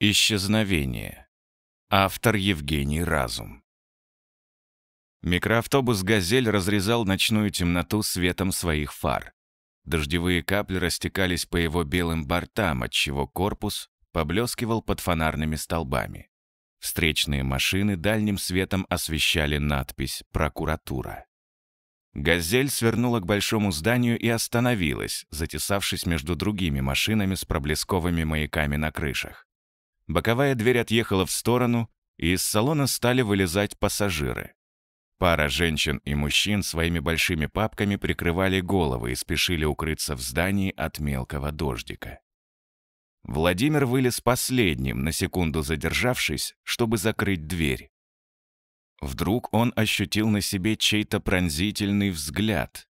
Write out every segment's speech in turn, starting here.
Исчезновение. Автор Евгений Разум. Микроавтобус «Газель» разрезал ночную темноту светом своих фар. Дождевые капли растекались по его белым бортам, отчего корпус поблескивал под фонарными столбами. Встречные машины дальним светом освещали надпись «Прокуратура». «Газель» свернула к большому зданию и остановилась, затесавшись между другими машинами с проблесковыми маяками на крышах. Боковая дверь отъехала в сторону, и из салона стали вылезать пассажиры. Пара женщин и мужчин своими большими папками прикрывали головы и спешили укрыться в здании от мелкого дождика. Владимир вылез последним, на секунду задержавшись, чтобы закрыть дверь. Вдруг он ощутил на себе чей-то пронзительный взгляд.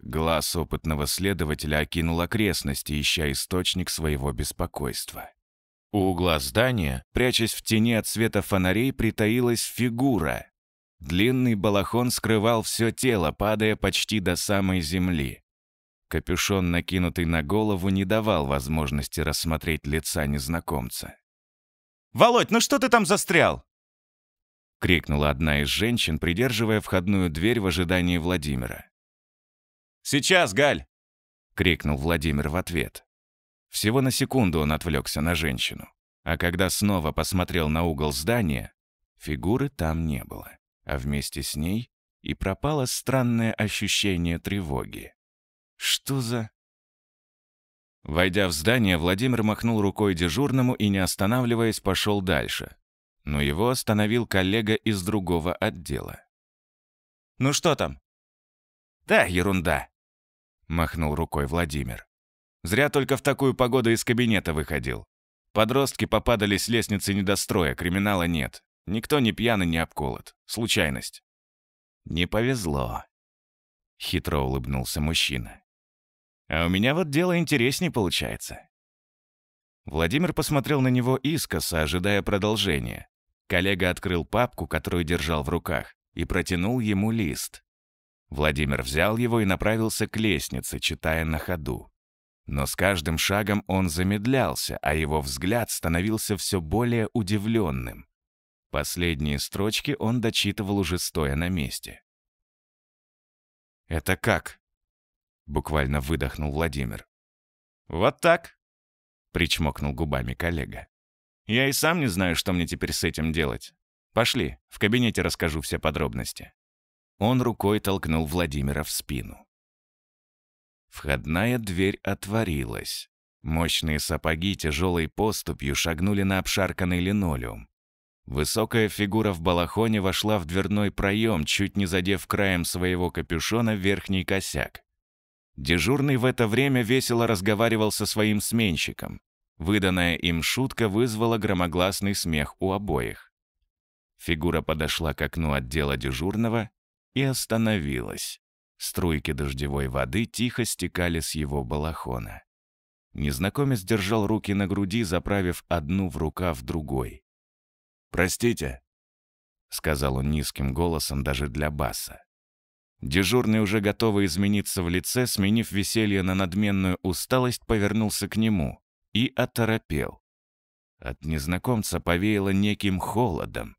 Глаз опытного следователя окинул окрестности, ища источник своего беспокойства. У угла здания, прячась в тени от света фонарей, притаилась фигура. Длинный балахон скрывал все тело, падая почти до самой земли. Капюшон, накинутый на голову, не давал возможности рассмотреть лица незнакомца. «Володь, ну что ты там застрял?» — крикнула одна из женщин, придерживая входную дверь в ожидании Владимира. «Сейчас, Галь!» — крикнул Владимир в ответ. Всего на секунду он отвлекся на женщину. А когда снова посмотрел на угол здания, фигуры там не было, а вместе с ней и пропало странное ощущение тревоги. Что за... Войдя в здание, Владимир махнул рукой дежурному и, не останавливаясь, пошел дальше. Но его остановил коллега из другого отдела. «Ну что там?» «Да, ерунда», — махнул рукой Владимир. «Зря только в такую погоду из кабинета выходил. Подростки попадали с лестницы недостроя, криминала нет. Никто не пьяный, не обколот. Случайность». «Не повезло», — хитро улыбнулся мужчина. А у меня вот дело интереснее получается. Владимир посмотрел на него искоса, ожидая продолжения. Коллега открыл папку, которую держал в руках, и протянул ему лист. Владимир взял его и направился к лестнице, читая на ходу. Но с каждым шагом он замедлялся, а его взгляд становился все более удивленным. Последние строчки он дочитывал уже стоя на месте. «Это как?» буквально выдохнул Владимир. «Вот так», — причмокнул губами коллега. «Я и сам не знаю, что мне теперь с этим делать. Пошли, в кабинете расскажу все подробности». Он рукой толкнул Владимира в спину. Входная дверь отворилась. Мощные сапоги тяжелой поступью шагнули на обшарканный линолеум. Высокая фигура в балахоне вошла в дверной проем, чуть не задев краем своего капюшона верхний косяк. Дежурный в это время весело разговаривал со своим сменщиком. Выданная им шутка вызвала громогласный смех у обоих. Фигура подошла к окну отдела дежурного и остановилась. Струйки дождевой воды тихо стекали с его балахона. Незнакомец держал руки на груди, заправив одну в рукав другой. «Простите», — сказал он низким голосом даже для баса. Дежурный, уже готовый измениться в лице, сменив веселье на надменную усталость, повернулся к нему и оторопел. От незнакомца повеяло неким холодом.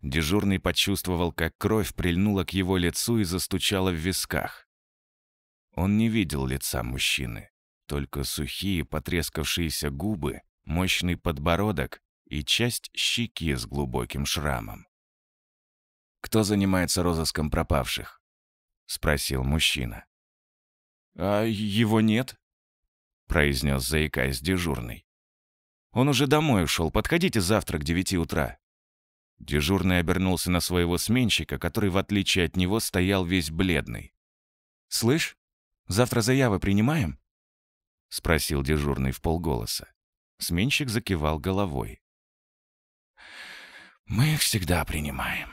Дежурный почувствовал, как кровь прильнула к его лицу и застучала в висках. Он не видел лица мужчины, только сухие потрескавшиеся губы, мощный подбородок и часть щеки с глубоким шрамом. «Кто занимается розыском пропавших?» — спросил мужчина. «А его нет?» — произнес, заикаясь, дежурный. «Он уже домой ушел. Подходите завтра к девяти утра». Дежурный обернулся на своего сменщика, который, в отличие от него, стоял весь бледный. «Слышь, завтра заявы принимаем?» — спросил дежурный в полголоса. Сменщик закивал головой. «Мы их всегда принимаем»,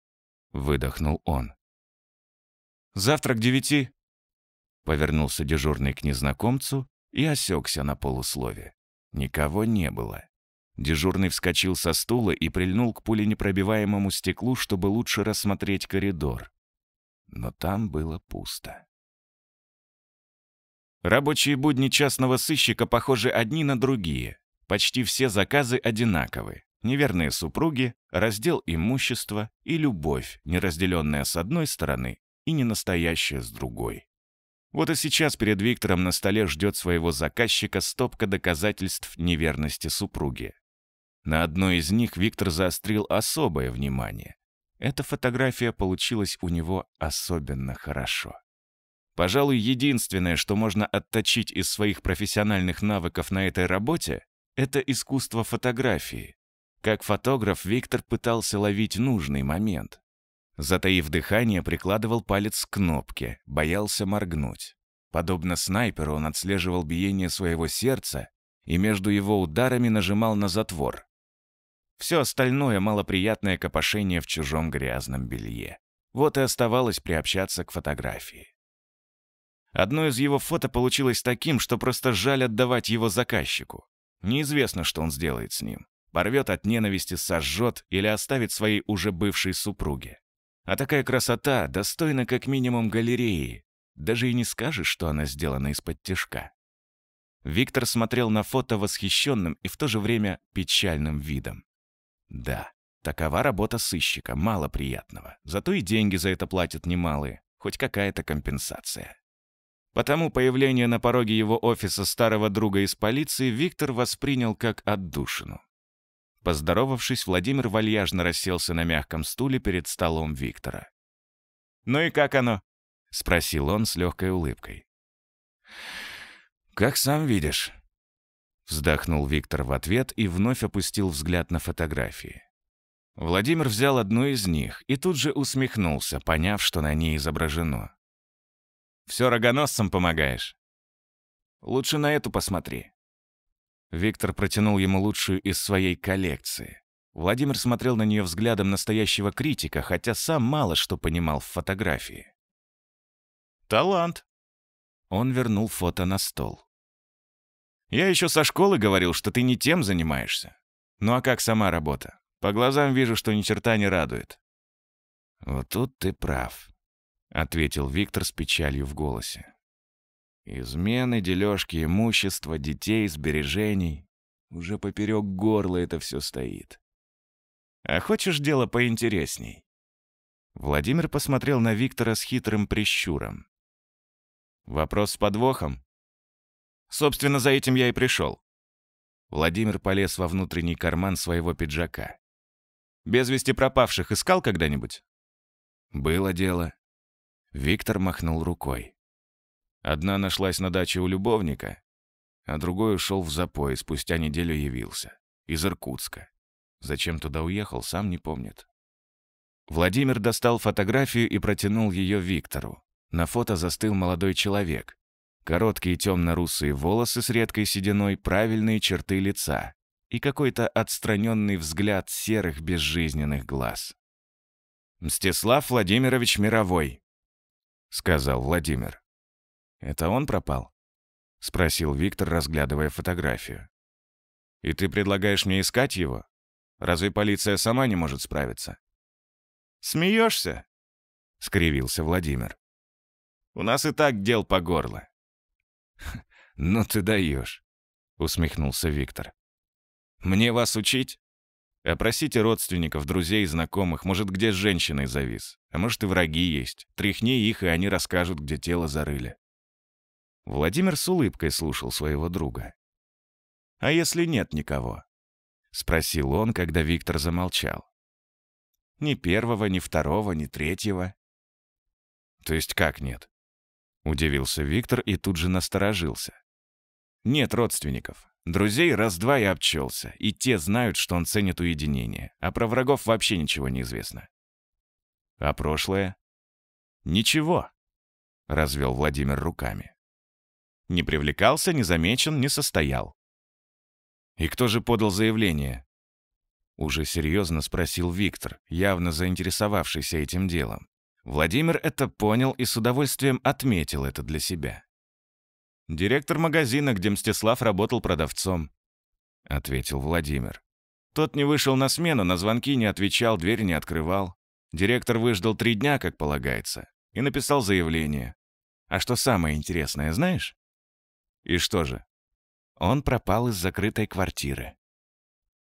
— выдохнул он. Завтра к девяти». Повернулся дежурный к незнакомцу и осекся на полуслове. Никого не было. Дежурный вскочил со стула и прильнул к пуленепробиваемому стеклу, чтобы лучше рассмотреть коридор. Но там было пусто. Рабочие будни частного сыщика похожи одни на другие. Почти все заказы одинаковы. Неверные супруги, раздел имущества и любовь, неразделенная с одной стороны, и ненастоящее с другой. Вот и сейчас перед Виктором на столе ждет своего заказчика стопка доказательств неверности супруги. На одной из них Виктор заострил особое внимание. Эта фотография получилась у него особенно хорошо. Пожалуй, единственное, что можно отточить из своих профессиональных навыков на этой работе, это искусство фотографии. Как фотограф Виктор пытался ловить нужный момент, Затаив дыхание, прикладывал палец к кнопке, боялся моргнуть. Подобно снайперу, он отслеживал биение своего сердца и между его ударами нажимал на затвор. Все остальное — малоприятное копошение в чужом грязном белье. Вот и оставалось приобщаться к фотографии. Одно из его фото получилось таким, что просто жаль отдавать его заказчику. Неизвестно, что он сделает с ним. Порвет от ненависти, сожжет или оставит своей уже бывшей супруге. А такая красота достойна как минимум галереи. Даже и не скажешь, что она сделана из-под тяжка. Виктор смотрел на фото восхищенным и в то же время печальным видом. Да, такова работа сыщика, мало приятного. Зато и деньги за это платят немалые, хоть какая-то компенсация. Потому появление на пороге его офиса старого друга из полиции Виктор воспринял как отдушину. Поздоровавшись, Владимир вальяжно расселся на мягком стуле перед столом Виктора. «Ну и как оно?» — спросил он с легкой улыбкой. «Как сам видишь», — вздохнул Виктор в ответ и вновь опустил взгляд на фотографии. Владимир взял одну из них и тут же усмехнулся, поняв, что на ней изображено. «Все рогоносцам помогаешь?» «Лучше на эту посмотри», Виктор протянул ему лучшую из своей коллекции. Владимир смотрел на нее взглядом настоящего критика, хотя сам мало что понимал в фотографии. «Талант!» Он вернул фото на стол. «Я еще со школы говорил, что ты не тем занимаешься. Ну а как сама работа? По глазам вижу, что ни черта не радует». «Вот тут ты прав», — ответил Виктор с печалью в голосе. Измены, дележки имущества, детей, сбережений. Уже поперек горла это все стоит. А хочешь дело поинтересней? Владимир посмотрел на Виктора с хитрым прищуром. Вопрос с подвохом? Собственно, за этим я и пришел. Владимир полез во внутренний карман своего пиджака. Без вести пропавших искал когда-нибудь? Было дело. Виктор махнул рукой. Одна нашлась на даче у любовника, а другой ушел в запой и спустя неделю явился. Из Иркутска. Зачем туда уехал, сам не помнит. Владимир достал фотографию и протянул ее Виктору. На фото застыл молодой человек. Короткие темно-русые волосы с редкой сединой, правильные черты лица и какой-то отстраненный взгляд серых безжизненных глаз. «Мстислав Владимирович Мировой», — сказал Владимир. Это он пропал?» — спросил Виктор, разглядывая фотографию. «И ты предлагаешь мне искать его? Разве полиция сама не может справиться?» «Смеешься?» — скривился Владимир. «У нас и так дел по горло». «Ну ты даешь», — усмехнулся Виктор. «Мне вас учить?» Опросите родственников, друзей, знакомых, может, где с женщиной завис. А может, и враги есть. Тряхни их, и они расскажут, где тело зарыли. Владимир с улыбкой слушал своего друга. «А если нет никого?» — спросил он, когда Виктор замолчал. «Ни первого, ни второго, ни третьего». «То есть как нет?» — удивился Виктор и тут же насторожился. «Нет родственников. Друзей раз-два и обчелся, и те знают, что он ценит уединение, а про врагов вообще ничего не известно». «А прошлое?» «Ничего», — развел Владимир руками. Не привлекался, не замечен, не состоял. «И кто же подал заявление?» Уже серьезно спросил Виктор, явно заинтересовавшийся этим делом. Владимир это понял и с удовольствием отметил это для себя. «Директор магазина, где Мстислав работал продавцом», — ответил Владимир. Тот не вышел на смену, на звонки не отвечал, дверь не открывал. Директор выждал три дня, как полагается, и написал заявление. А что самое интересное, знаешь? И что же? Он пропал из закрытой квартиры.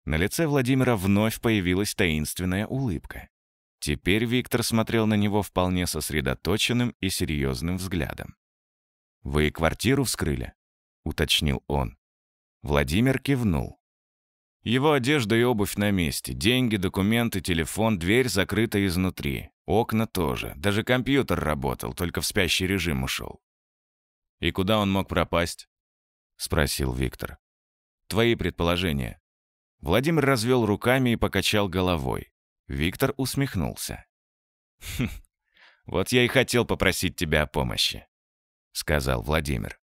На лице Владимира вновь появилась таинственная улыбка. Теперь Виктор смотрел на него вполне сосредоточенным и серьезным взглядом. «Вы квартиру вскрыли?» — уточнил он. Владимир кивнул. Его одежда и обувь на месте, деньги, документы, телефон, дверь закрыта изнутри. Окна тоже. Даже компьютер работал, только в спящий режим ушел. «И куда он мог пропасть?» — спросил Виктор. «Твои предположения». Владимир развел руками и покачал головой. Виктор усмехнулся. «Хм, вот я и хотел попросить тебя о помощи», — сказал Владимир.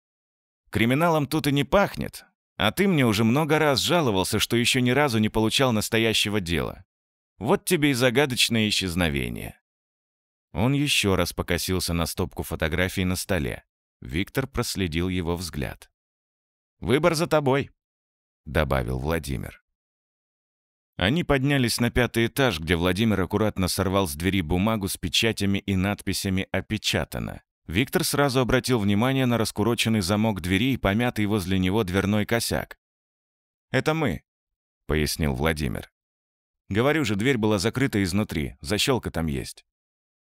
«Криминалом тут и не пахнет, а ты мне уже много раз жаловался, что еще ни разу не получал настоящего дела. Вот тебе и загадочное исчезновение». Он еще раз покосился на стопку фотографий на столе. Виктор проследил его взгляд. «Выбор за тобой», — добавил Владимир. Они поднялись на пятый этаж, где Владимир аккуратно сорвал с двери бумагу с печатями и надписями «Опечатано». Виктор сразу обратил внимание на раскуроченный замок двери и помятый возле него дверной косяк. «Это мы», — пояснил Владимир. «Говорю же, дверь была закрыта изнутри, защелка там есть».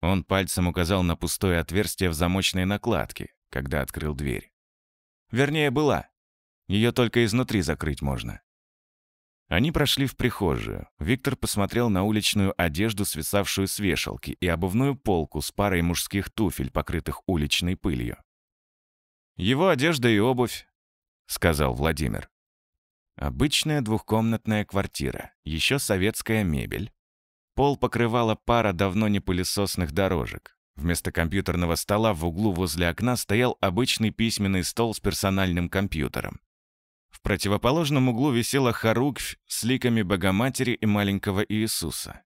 Он пальцем указал на пустое отверстие в замочной накладке, когда открыл дверь. Вернее, была. Ее только изнутри закрыть можно. Они прошли в прихожую. Виктор посмотрел на уличную одежду, свисавшую с вешалки, и обувную полку с парой мужских туфель, покрытых уличной пылью. «Его одежда и обувь», — сказал Владимир. Обычная двухкомнатная квартира, еще советская мебель. Пол покрывала пара давно не пылесосных дорожек. Вместо компьютерного стола в углу возле окна стоял обычный письменный стол с персональным компьютером. В противоположном углу висела хоругвь с ликами Богоматери и маленького Иисуса.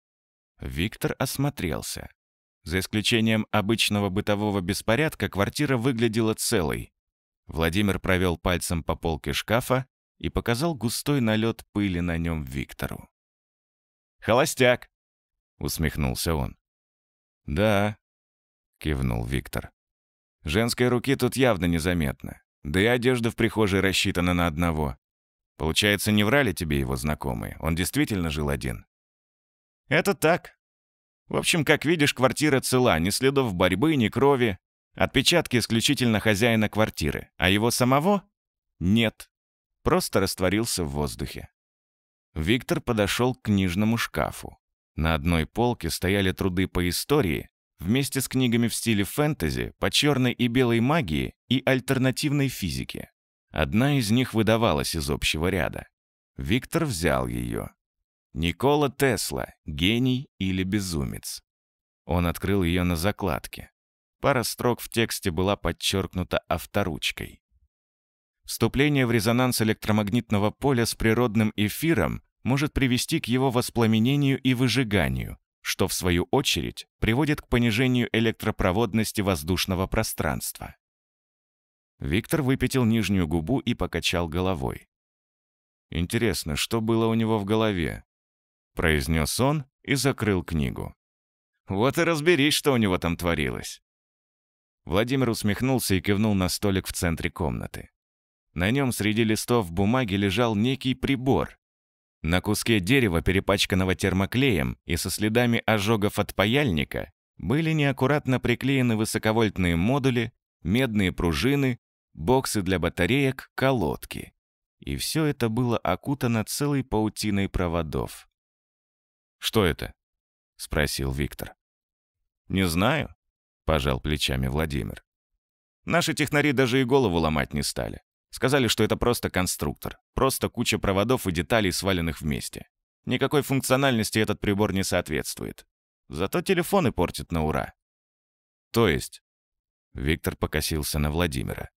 Виктор осмотрелся. За исключением обычного бытового беспорядка, квартира выглядела целой. Владимир провел пальцем по полке шкафа и показал густой налет пыли на нем Виктору. «Холостяк!» — усмехнулся он. «Да, кивнул Виктор. Женской руки тут явно незаметно. Да и одежда в прихожей рассчитана на одного. Получается, не врали тебе его знакомые? Он действительно жил один? Это так. В общем, как видишь, квартира цела, ни следов борьбы, ни крови. Отпечатки исключительно хозяина квартиры, а его самого нет. Просто растворился в воздухе. Виктор подошел к книжному шкафу. На одной полке стояли труды по истории, вместе с книгами в стиле фэнтези, по черной и белой магии и альтернативной физике. Одна из них выдавалась из общего ряда. Виктор взял ее. «Никола Тесла. Гений или безумец?» Он открыл ее на закладке. Пара строк в тексте была подчеркнута авторучкой. Вступление в резонанс электромагнитного поля с природным эфиром может привести к его воспламенению и выжиганию, что в свою очередь приводит к понижению электропроводности воздушного пространства. Виктор выпятил нижнюю губу и покачал головой. «Интересно, что было у него в голове?» — произнес он и закрыл книгу. «Вот и разберись, что у него там творилось!» Владимир усмехнулся и кивнул на столик в центре комнаты. На нем среди листов бумаги лежал некий прибор, на куске дерева, перепачканного термоклеем и со следами ожогов от паяльника, были неаккуратно приклеены высоковольтные модули, медные пружины, боксы для батареек, колодки. И все это было окутано целой паутиной проводов. «Что это?» — спросил Виктор. «Не знаю», — пожал плечами Владимир. «Наши технари даже и голову ломать не стали. Сказали, что это просто конструктор, просто куча проводов и деталей, сваленных вместе. Никакой функциональности этот прибор не соответствует. Зато телефоны портит на ура. То есть? Виктор покосился на Владимира.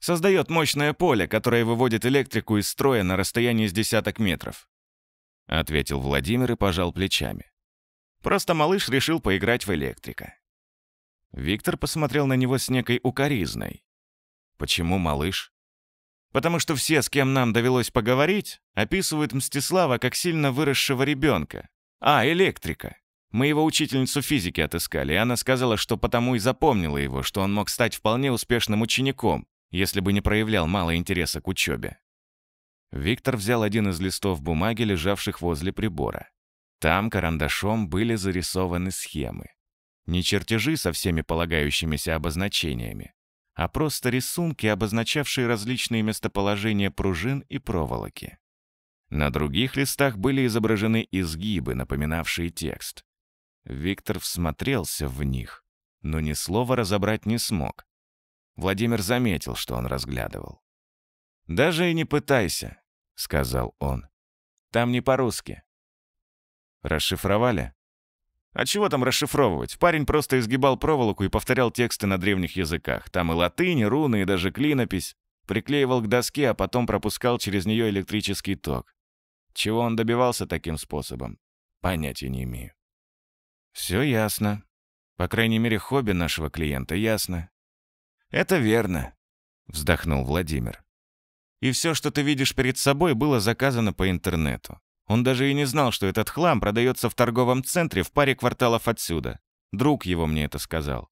Создает мощное поле, которое выводит электрику из строя на расстоянии с десяток метров. Ответил Владимир и пожал плечами. Просто малыш решил поиграть в электрика. Виктор посмотрел на него с некой укоризной. Почему малыш? Потому что все, с кем нам довелось поговорить, описывают Мстислава как сильно выросшего ребенка. А, электрика. Мы его учительницу физики отыскали, и она сказала, что потому и запомнила его, что он мог стать вполне успешным учеником, если бы не проявлял мало интереса к учебе. Виктор взял один из листов бумаги, лежавших возле прибора. Там карандашом были зарисованы схемы. Не чертежи со всеми полагающимися обозначениями, а просто рисунки, обозначавшие различные местоположения пружин и проволоки. На других листах были изображены изгибы, напоминавшие текст. Виктор всмотрелся в них, но ни слова разобрать не смог. Владимир заметил, что он разглядывал. «Даже и не пытайся», — сказал он. «Там не по-русски». «Расшифровали?» А чего там расшифровывать? Парень просто изгибал проволоку и повторял тексты на древних языках. Там и латынь, и руны, и даже клинопись. Приклеивал к доске, а потом пропускал через нее электрический ток. Чего он добивался таким способом? Понятия не имею. Все ясно. По крайней мере, хобби нашего клиента ясно. Это верно, вздохнул Владимир. И все, что ты видишь перед собой, было заказано по интернету. Он даже и не знал, что этот хлам продается в торговом центре в паре кварталов отсюда. Друг его мне это сказал.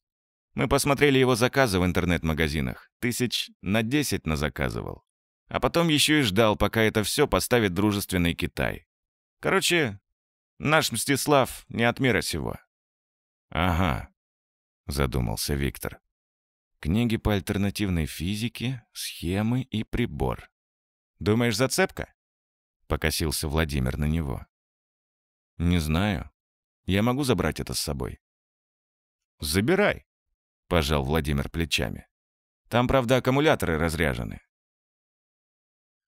Мы посмотрели его заказы в интернет-магазинах. Тысяч на 10 заказывал, А потом еще и ждал, пока это все поставит дружественный Китай. Короче, наш Мстислав не от мира сего. «Ага», — задумался Виктор. «Книги по альтернативной физике, схемы и прибор. Думаешь, зацепка?» Покосился Владимир на него. «Не знаю. Я могу забрать это с собой?» «Забирай», — пожал Владимир плечами. «Там, правда, аккумуляторы разряжены».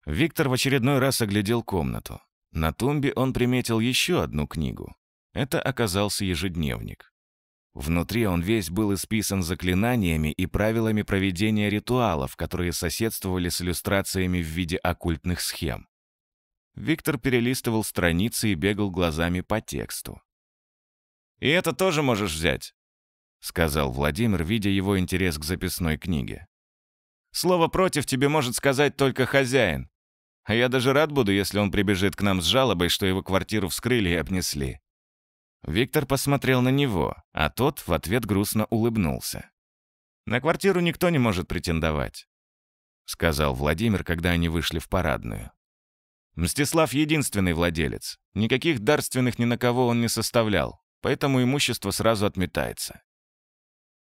Виктор в очередной раз оглядел комнату. На тумбе он приметил еще одну книгу. Это оказался ежедневник. Внутри он весь был исписан заклинаниями и правилами проведения ритуалов, которые соседствовали с иллюстрациями в виде оккультных схем. Виктор перелистывал страницы и бегал глазами по тексту. «И это тоже можешь взять», — сказал Владимир, видя его интерес к записной книге. «Слово «против» тебе может сказать только хозяин. А я даже рад буду, если он прибежит к нам с жалобой, что его квартиру вскрыли и обнесли». Виктор посмотрел на него, а тот в ответ грустно улыбнулся. «На квартиру никто не может претендовать», — сказал Владимир, когда они вышли в парадную. Мстислав — единственный владелец. Никаких дарственных ни на кого он не составлял, поэтому имущество сразу отметается.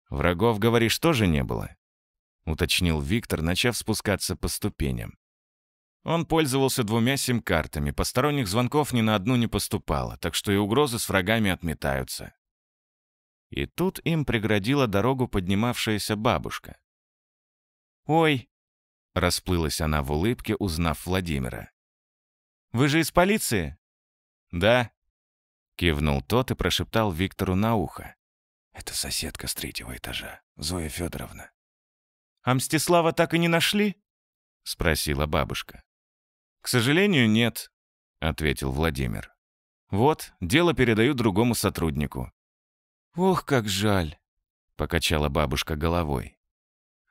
«Врагов, говоришь, тоже не было?» — уточнил Виктор, начав спускаться по ступеням. Он пользовался двумя сим-картами, посторонних звонков ни на одну не поступало, так что и угрозы с врагами отметаются. И тут им преградила дорогу поднимавшаяся бабушка. «Ой!» — расплылась она в улыбке, узнав Владимира. Вы же из полиции?» «Да», — кивнул тот и прошептал Виктору на ухо. «Это соседка с третьего этажа, Зоя Федоровна». «А Мстислава так и не нашли?» — спросила бабушка. «К сожалению, нет», — ответил Владимир. «Вот, дело передаю другому сотруднику». «Ох, как жаль», — покачала бабушка головой.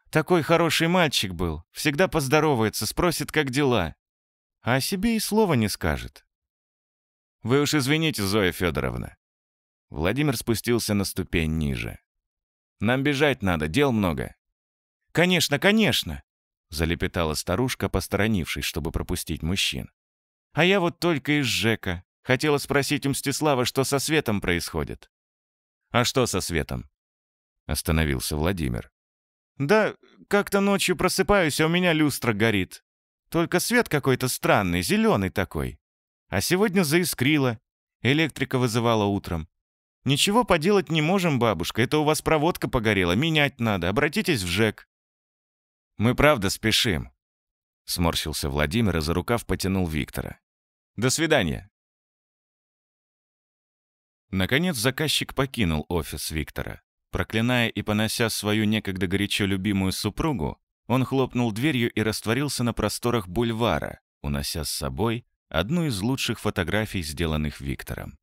«Такой хороший мальчик был, всегда поздоровается, спросит, как дела, а о себе и слова не скажет. «Вы уж извините, Зоя Федоровна». Владимир спустился на ступень ниже. «Нам бежать надо, дел много». «Конечно, конечно!» залепетала старушка, посторонившись, чтобы пропустить мужчин. «А я вот только из ЖЭКа. Хотела спросить у Мстислава, что со светом происходит». «А что со светом?» Остановился Владимир. «Да как-то ночью просыпаюсь, а у меня люстра горит. Только свет какой-то странный, зеленый такой. А сегодня заискрило. Электрика вызывала утром. «Ничего поделать не можем, бабушка. Это у вас проводка погорела. Менять надо. Обратитесь в ЖЭК». «Мы правда спешим», — сморщился Владимир и за рукав потянул Виктора. «До свидания». Наконец заказчик покинул офис Виктора. Проклиная и понося свою некогда горячо любимую супругу, он хлопнул дверью и растворился на просторах бульвара, унося с собой одну из лучших фотографий, сделанных Виктором.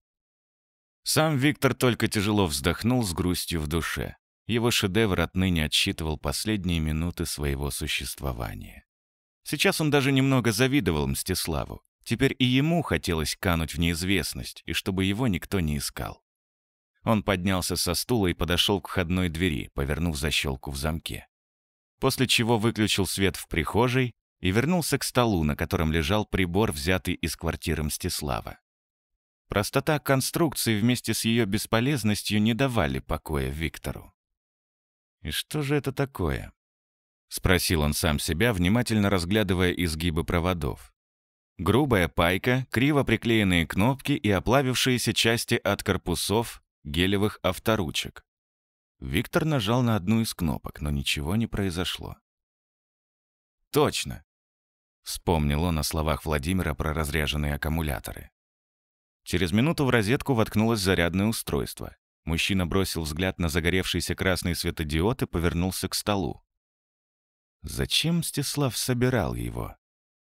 Сам Виктор только тяжело вздохнул с грустью в душе. Его шедевр отныне отсчитывал последние минуты своего существования. Сейчас он даже немного завидовал Мстиславу. Теперь и ему хотелось кануть в неизвестность, и чтобы его никто не искал. Он поднялся со стула и подошел к входной двери, повернув защелку в замке после чего выключил свет в прихожей и вернулся к столу, на котором лежал прибор, взятый из квартиры Мстислава. Простота конструкции вместе с ее бесполезностью не давали покоя Виктору. «И что же это такое?» — спросил он сам себя, внимательно разглядывая изгибы проводов. Грубая пайка, криво приклеенные кнопки и оплавившиеся части от корпусов гелевых авторучек. Виктор нажал на одну из кнопок, но ничего не произошло. «Точно!» — вспомнил он о словах Владимира про разряженные аккумуляторы. Через минуту в розетку воткнулось зарядное устройство. Мужчина бросил взгляд на загоревшийся красный светодиод и повернулся к столу. Зачем Стеслав собирал его?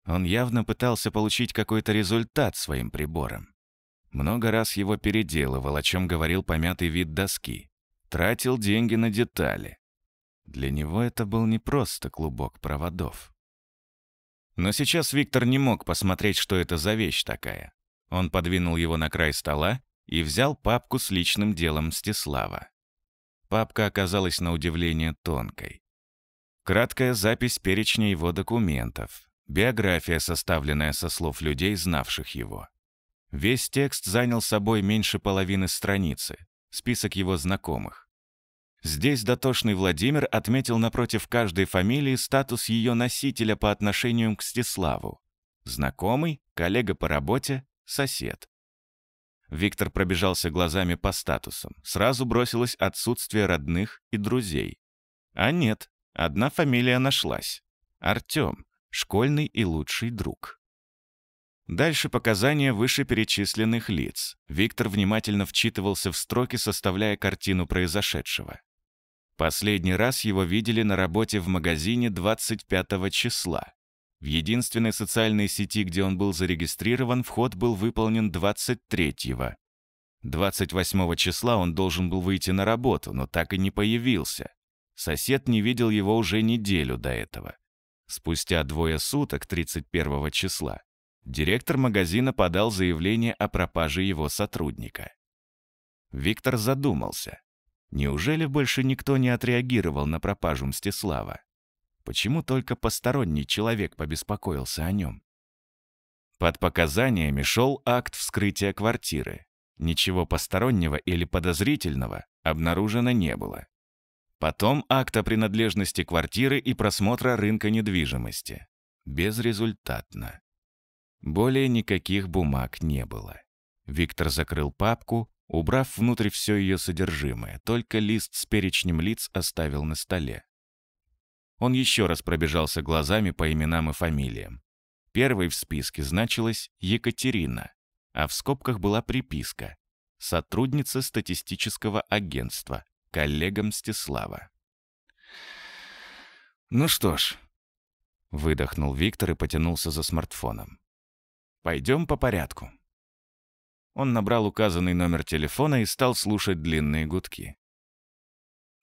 Он явно пытался получить какой-то результат своим прибором. Много раз его переделывал, о чем говорил помятый вид доски тратил деньги на детали. Для него это был не просто клубок проводов. Но сейчас Виктор не мог посмотреть, что это за вещь такая. Он подвинул его на край стола и взял папку с личным делом Мстислава. Папка оказалась на удивление тонкой. Краткая запись перечня его документов, биография, составленная со слов людей, знавших его. Весь текст занял собой меньше половины страницы, список его знакомых. Здесь дотошный Владимир отметил напротив каждой фамилии статус ее носителя по отношению к Стеславу. Знакомый, коллега по работе, сосед. Виктор пробежался глазами по статусам. Сразу бросилось отсутствие родных и друзей. А нет, одна фамилия нашлась. Артем, школьный и лучший друг. Дальше показания вышеперечисленных лиц. Виктор внимательно вчитывался в строки, составляя картину произошедшего. Последний раз его видели на работе в магазине 25 числа. В единственной социальной сети, где он был зарегистрирован, вход был выполнен 23-го. 28 числа он должен был выйти на работу, но так и не появился. Сосед не видел его уже неделю до этого. Спустя двое суток, 31 числа, Директор магазина подал заявление о пропаже его сотрудника. Виктор задумался. Неужели больше никто не отреагировал на пропажу Мстислава? Почему только посторонний человек побеспокоился о нем? Под показаниями шел акт вскрытия квартиры. Ничего постороннего или подозрительного обнаружено не было. Потом акт о принадлежности квартиры и просмотра рынка недвижимости. Безрезультатно. Более никаких бумаг не было. Виктор закрыл папку, убрав внутрь все ее содержимое, только лист с перечнем лиц оставил на столе. Он еще раз пробежался глазами по именам и фамилиям. Первой в списке значилась Екатерина, а в скобках была приписка «Сотрудница статистического агентства, коллега Мстислава». «Ну что ж», — выдохнул Виктор и потянулся за смартфоном. Пойдем по порядку». Он набрал указанный номер телефона и стал слушать длинные гудки.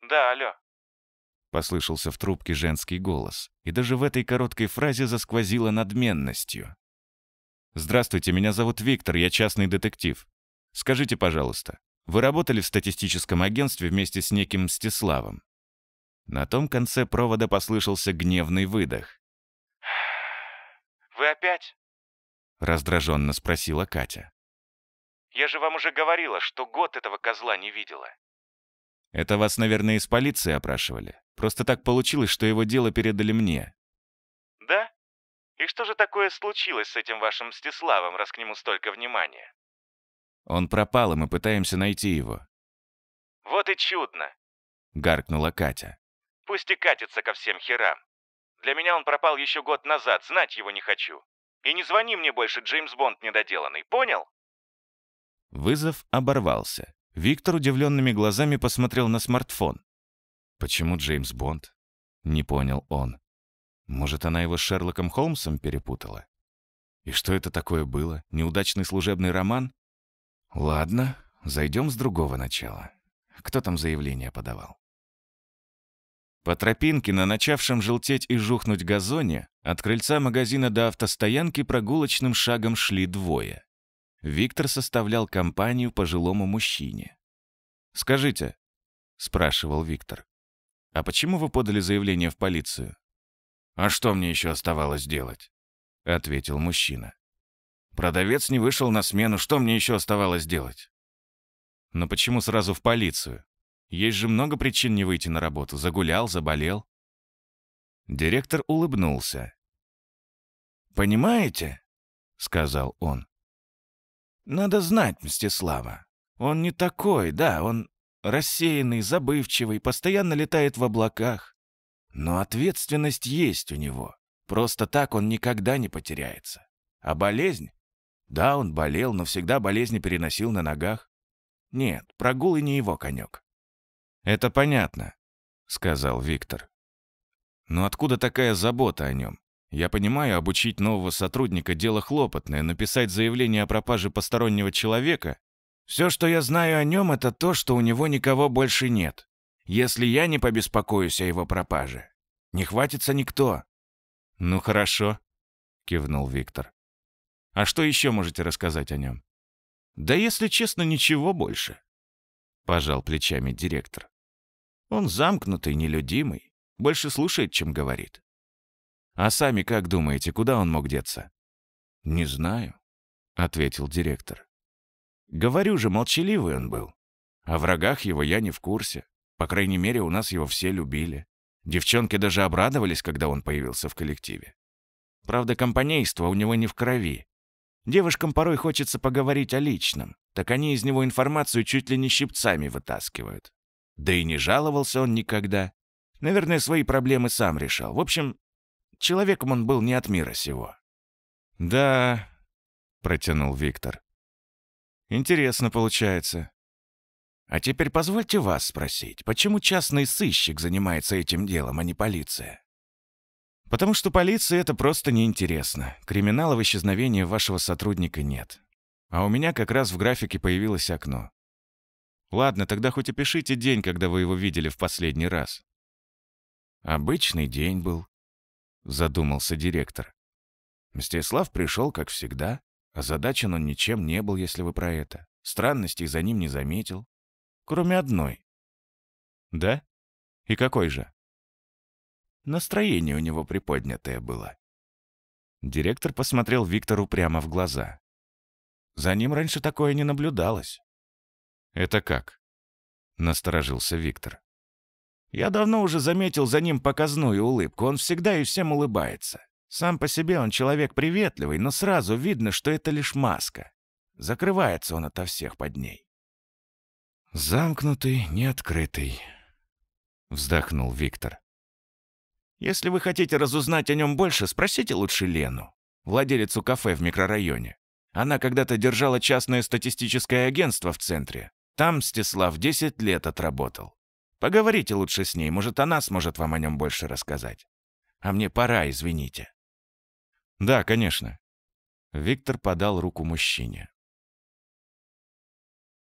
«Да, алло», — послышался в трубке женский голос, и даже в этой короткой фразе засквозило надменностью. «Здравствуйте, меня зовут Виктор, я частный детектив. Скажите, пожалуйста, вы работали в статистическом агентстве вместе с неким Мстиславом?» На том конце провода послышался гневный выдох. «Вы опять?» раздраженно спросила Катя. «Я же вам уже говорила, что год этого козла не видела». «Это вас, наверное, из полиции опрашивали. Просто так получилось, что его дело передали мне». «Да? И что же такое случилось с этим вашим Стеславом, раз к нему столько внимания?» «Он пропал, и мы пытаемся найти его». «Вот и чудно!» — гаркнула Катя. «Пусть и катится ко всем херам. Для меня он пропал еще год назад, знать его не хочу. И не звони мне больше, Джеймс Бонд недоделанный, понял?» Вызов оборвался. Виктор удивленными глазами посмотрел на смартфон. «Почему Джеймс Бонд?» — не понял он. «Может, она его с Шерлоком Холмсом перепутала?» «И что это такое было? Неудачный служебный роман?» «Ладно, зайдем с другого начала. Кто там заявление подавал?» По тропинке на начавшем желтеть и жухнуть газоне от крыльца магазина до автостоянки прогулочным шагом шли двое. Виктор составлял компанию пожилому мужчине. «Скажите», — спрашивал Виктор, — «а почему вы подали заявление в полицию?» «А что мне еще оставалось делать?» — ответил мужчина. «Продавец не вышел на смену, что мне еще оставалось делать?» «Но почему сразу в полицию?» Есть же много причин не выйти на работу. Загулял, заболел. Директор улыбнулся. «Понимаете?» — сказал он. «Надо знать Мстислава. Он не такой, да, он рассеянный, забывчивый, постоянно летает в облаках. Но ответственность есть у него. Просто так он никогда не потеряется. А болезнь? Да, он болел, но всегда болезни переносил на ногах. Нет, прогулы не его конек. «Это понятно», — сказал Виктор. «Но откуда такая забота о нем? Я понимаю, обучить нового сотрудника — дело хлопотное, написать заявление о пропаже постороннего человека. Все, что я знаю о нем, это то, что у него никого больше нет. Если я не побеспокоюсь о его пропаже, не хватится никто». «Ну хорошо», — кивнул Виктор. «А что еще можете рассказать о нем?» «Да, если честно, ничего больше», — пожал плечами директор. Он замкнутый, нелюдимый, больше слушает, чем говорит. А сами как думаете, куда он мог деться? Не знаю, ответил директор. Говорю же, молчаливый он был. О врагах его я не в курсе. По крайней мере, у нас его все любили. Девчонки даже обрадовались, когда он появился в коллективе. Правда, компанейство у него не в крови. Девушкам порой хочется поговорить о личном, так они из него информацию чуть ли не щипцами вытаскивают. Да и не жаловался он никогда. Наверное, свои проблемы сам решал. В общем, человеком он был не от мира сего. «Да», — протянул Виктор. «Интересно получается». «А теперь позвольте вас спросить, почему частный сыщик занимается этим делом, а не полиция?» «Потому что полиции это просто неинтересно. Криминала в исчезновении вашего сотрудника нет. А у меня как раз в графике появилось окно. Ладно, тогда хоть опишите день, когда вы его видели в последний раз. Обычный день был, задумался директор. Мстислав пришел, как всегда. Озадачен он ничем не был, если вы про это. Странностей за ним не заметил. Кроме одной. Да? И какой же? Настроение у него приподнятое было. Директор посмотрел Виктору прямо в глаза. За ним раньше такое не наблюдалось. «Это как?» — насторожился Виктор. «Я давно уже заметил за ним показную улыбку. Он всегда и всем улыбается. Сам по себе он человек приветливый, но сразу видно, что это лишь маска. Закрывается он ото всех под ней». «Замкнутый, неоткрытый», — вздохнул Виктор. «Если вы хотите разузнать о нем больше, спросите лучше Лену, владелицу кафе в микрорайоне. Она когда-то держала частное статистическое агентство в центре, там Стеслав 10 лет отработал. Поговорите лучше с ней, может, она сможет вам о нем больше рассказать. А мне пора, извините». «Да, конечно». Виктор подал руку мужчине.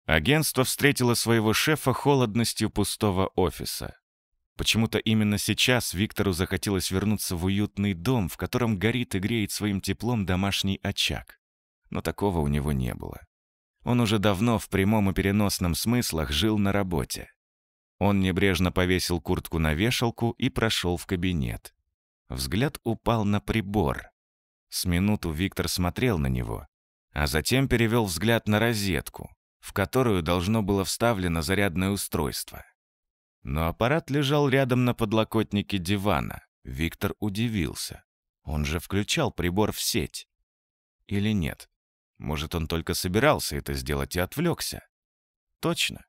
Агентство встретило своего шефа холодностью пустого офиса. Почему-то именно сейчас Виктору захотелось вернуться в уютный дом, в котором горит и греет своим теплом домашний очаг. Но такого у него не было. Он уже давно в прямом и переносном смыслах жил на работе. Он небрежно повесил куртку на вешалку и прошел в кабинет. Взгляд упал на прибор. С минуту Виктор смотрел на него, а затем перевел взгляд на розетку, в которую должно было вставлено зарядное устройство. Но аппарат лежал рядом на подлокотнике дивана. Виктор удивился. Он же включал прибор в сеть. Или нет? Может, он только собирался это сделать и отвлекся? Точно.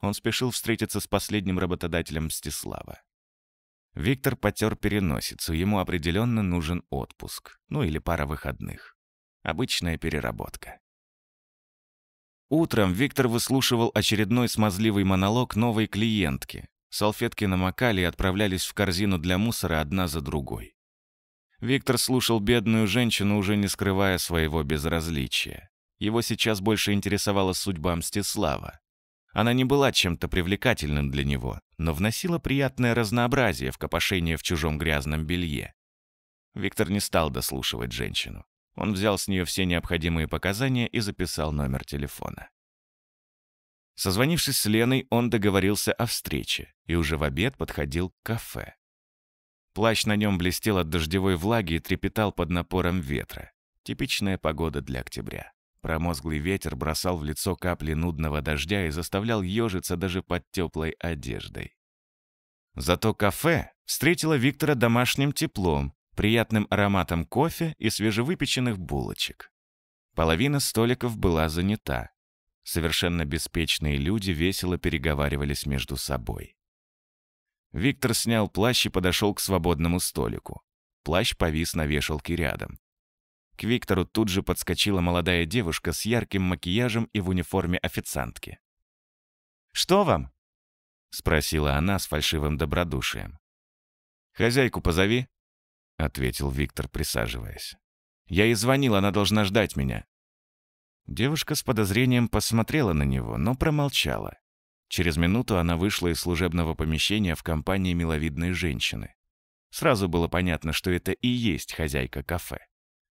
Он спешил встретиться с последним работодателем Мстислава. Виктор потер переносицу, ему определенно нужен отпуск, ну или пара выходных. Обычная переработка. Утром Виктор выслушивал очередной смазливый монолог новой клиентки. Салфетки намокали и отправлялись в корзину для мусора одна за другой. Виктор слушал бедную женщину, уже не скрывая своего безразличия. Его сейчас больше интересовала судьба Мстислава. Она не была чем-то привлекательным для него, но вносила приятное разнообразие в копошение в чужом грязном белье. Виктор не стал дослушивать женщину. Он взял с нее все необходимые показания и записал номер телефона. Созвонившись с Леной, он договорился о встрече и уже в обед подходил к кафе. Плащ на нем блестел от дождевой влаги и трепетал под напором ветра. Типичная погода для октября. Промозглый ветер бросал в лицо капли нудного дождя и заставлял ежиться даже под теплой одеждой. Зато кафе встретило Виктора домашним теплом, приятным ароматом кофе и свежевыпеченных булочек. Половина столиков была занята. Совершенно беспечные люди весело переговаривались между собой. Виктор снял плащ и подошел к свободному столику. Плащ повис на вешалке рядом. К Виктору тут же подскочила молодая девушка с ярким макияжем и в униформе официантки. «Что вам?» — спросила она с фальшивым добродушием. «Хозяйку позови», — ответил Виктор, присаживаясь. «Я ей звонил, она должна ждать меня». Девушка с подозрением посмотрела на него, но промолчала. Через минуту она вышла из служебного помещения в компании миловидной женщины. Сразу было понятно, что это и есть хозяйка кафе.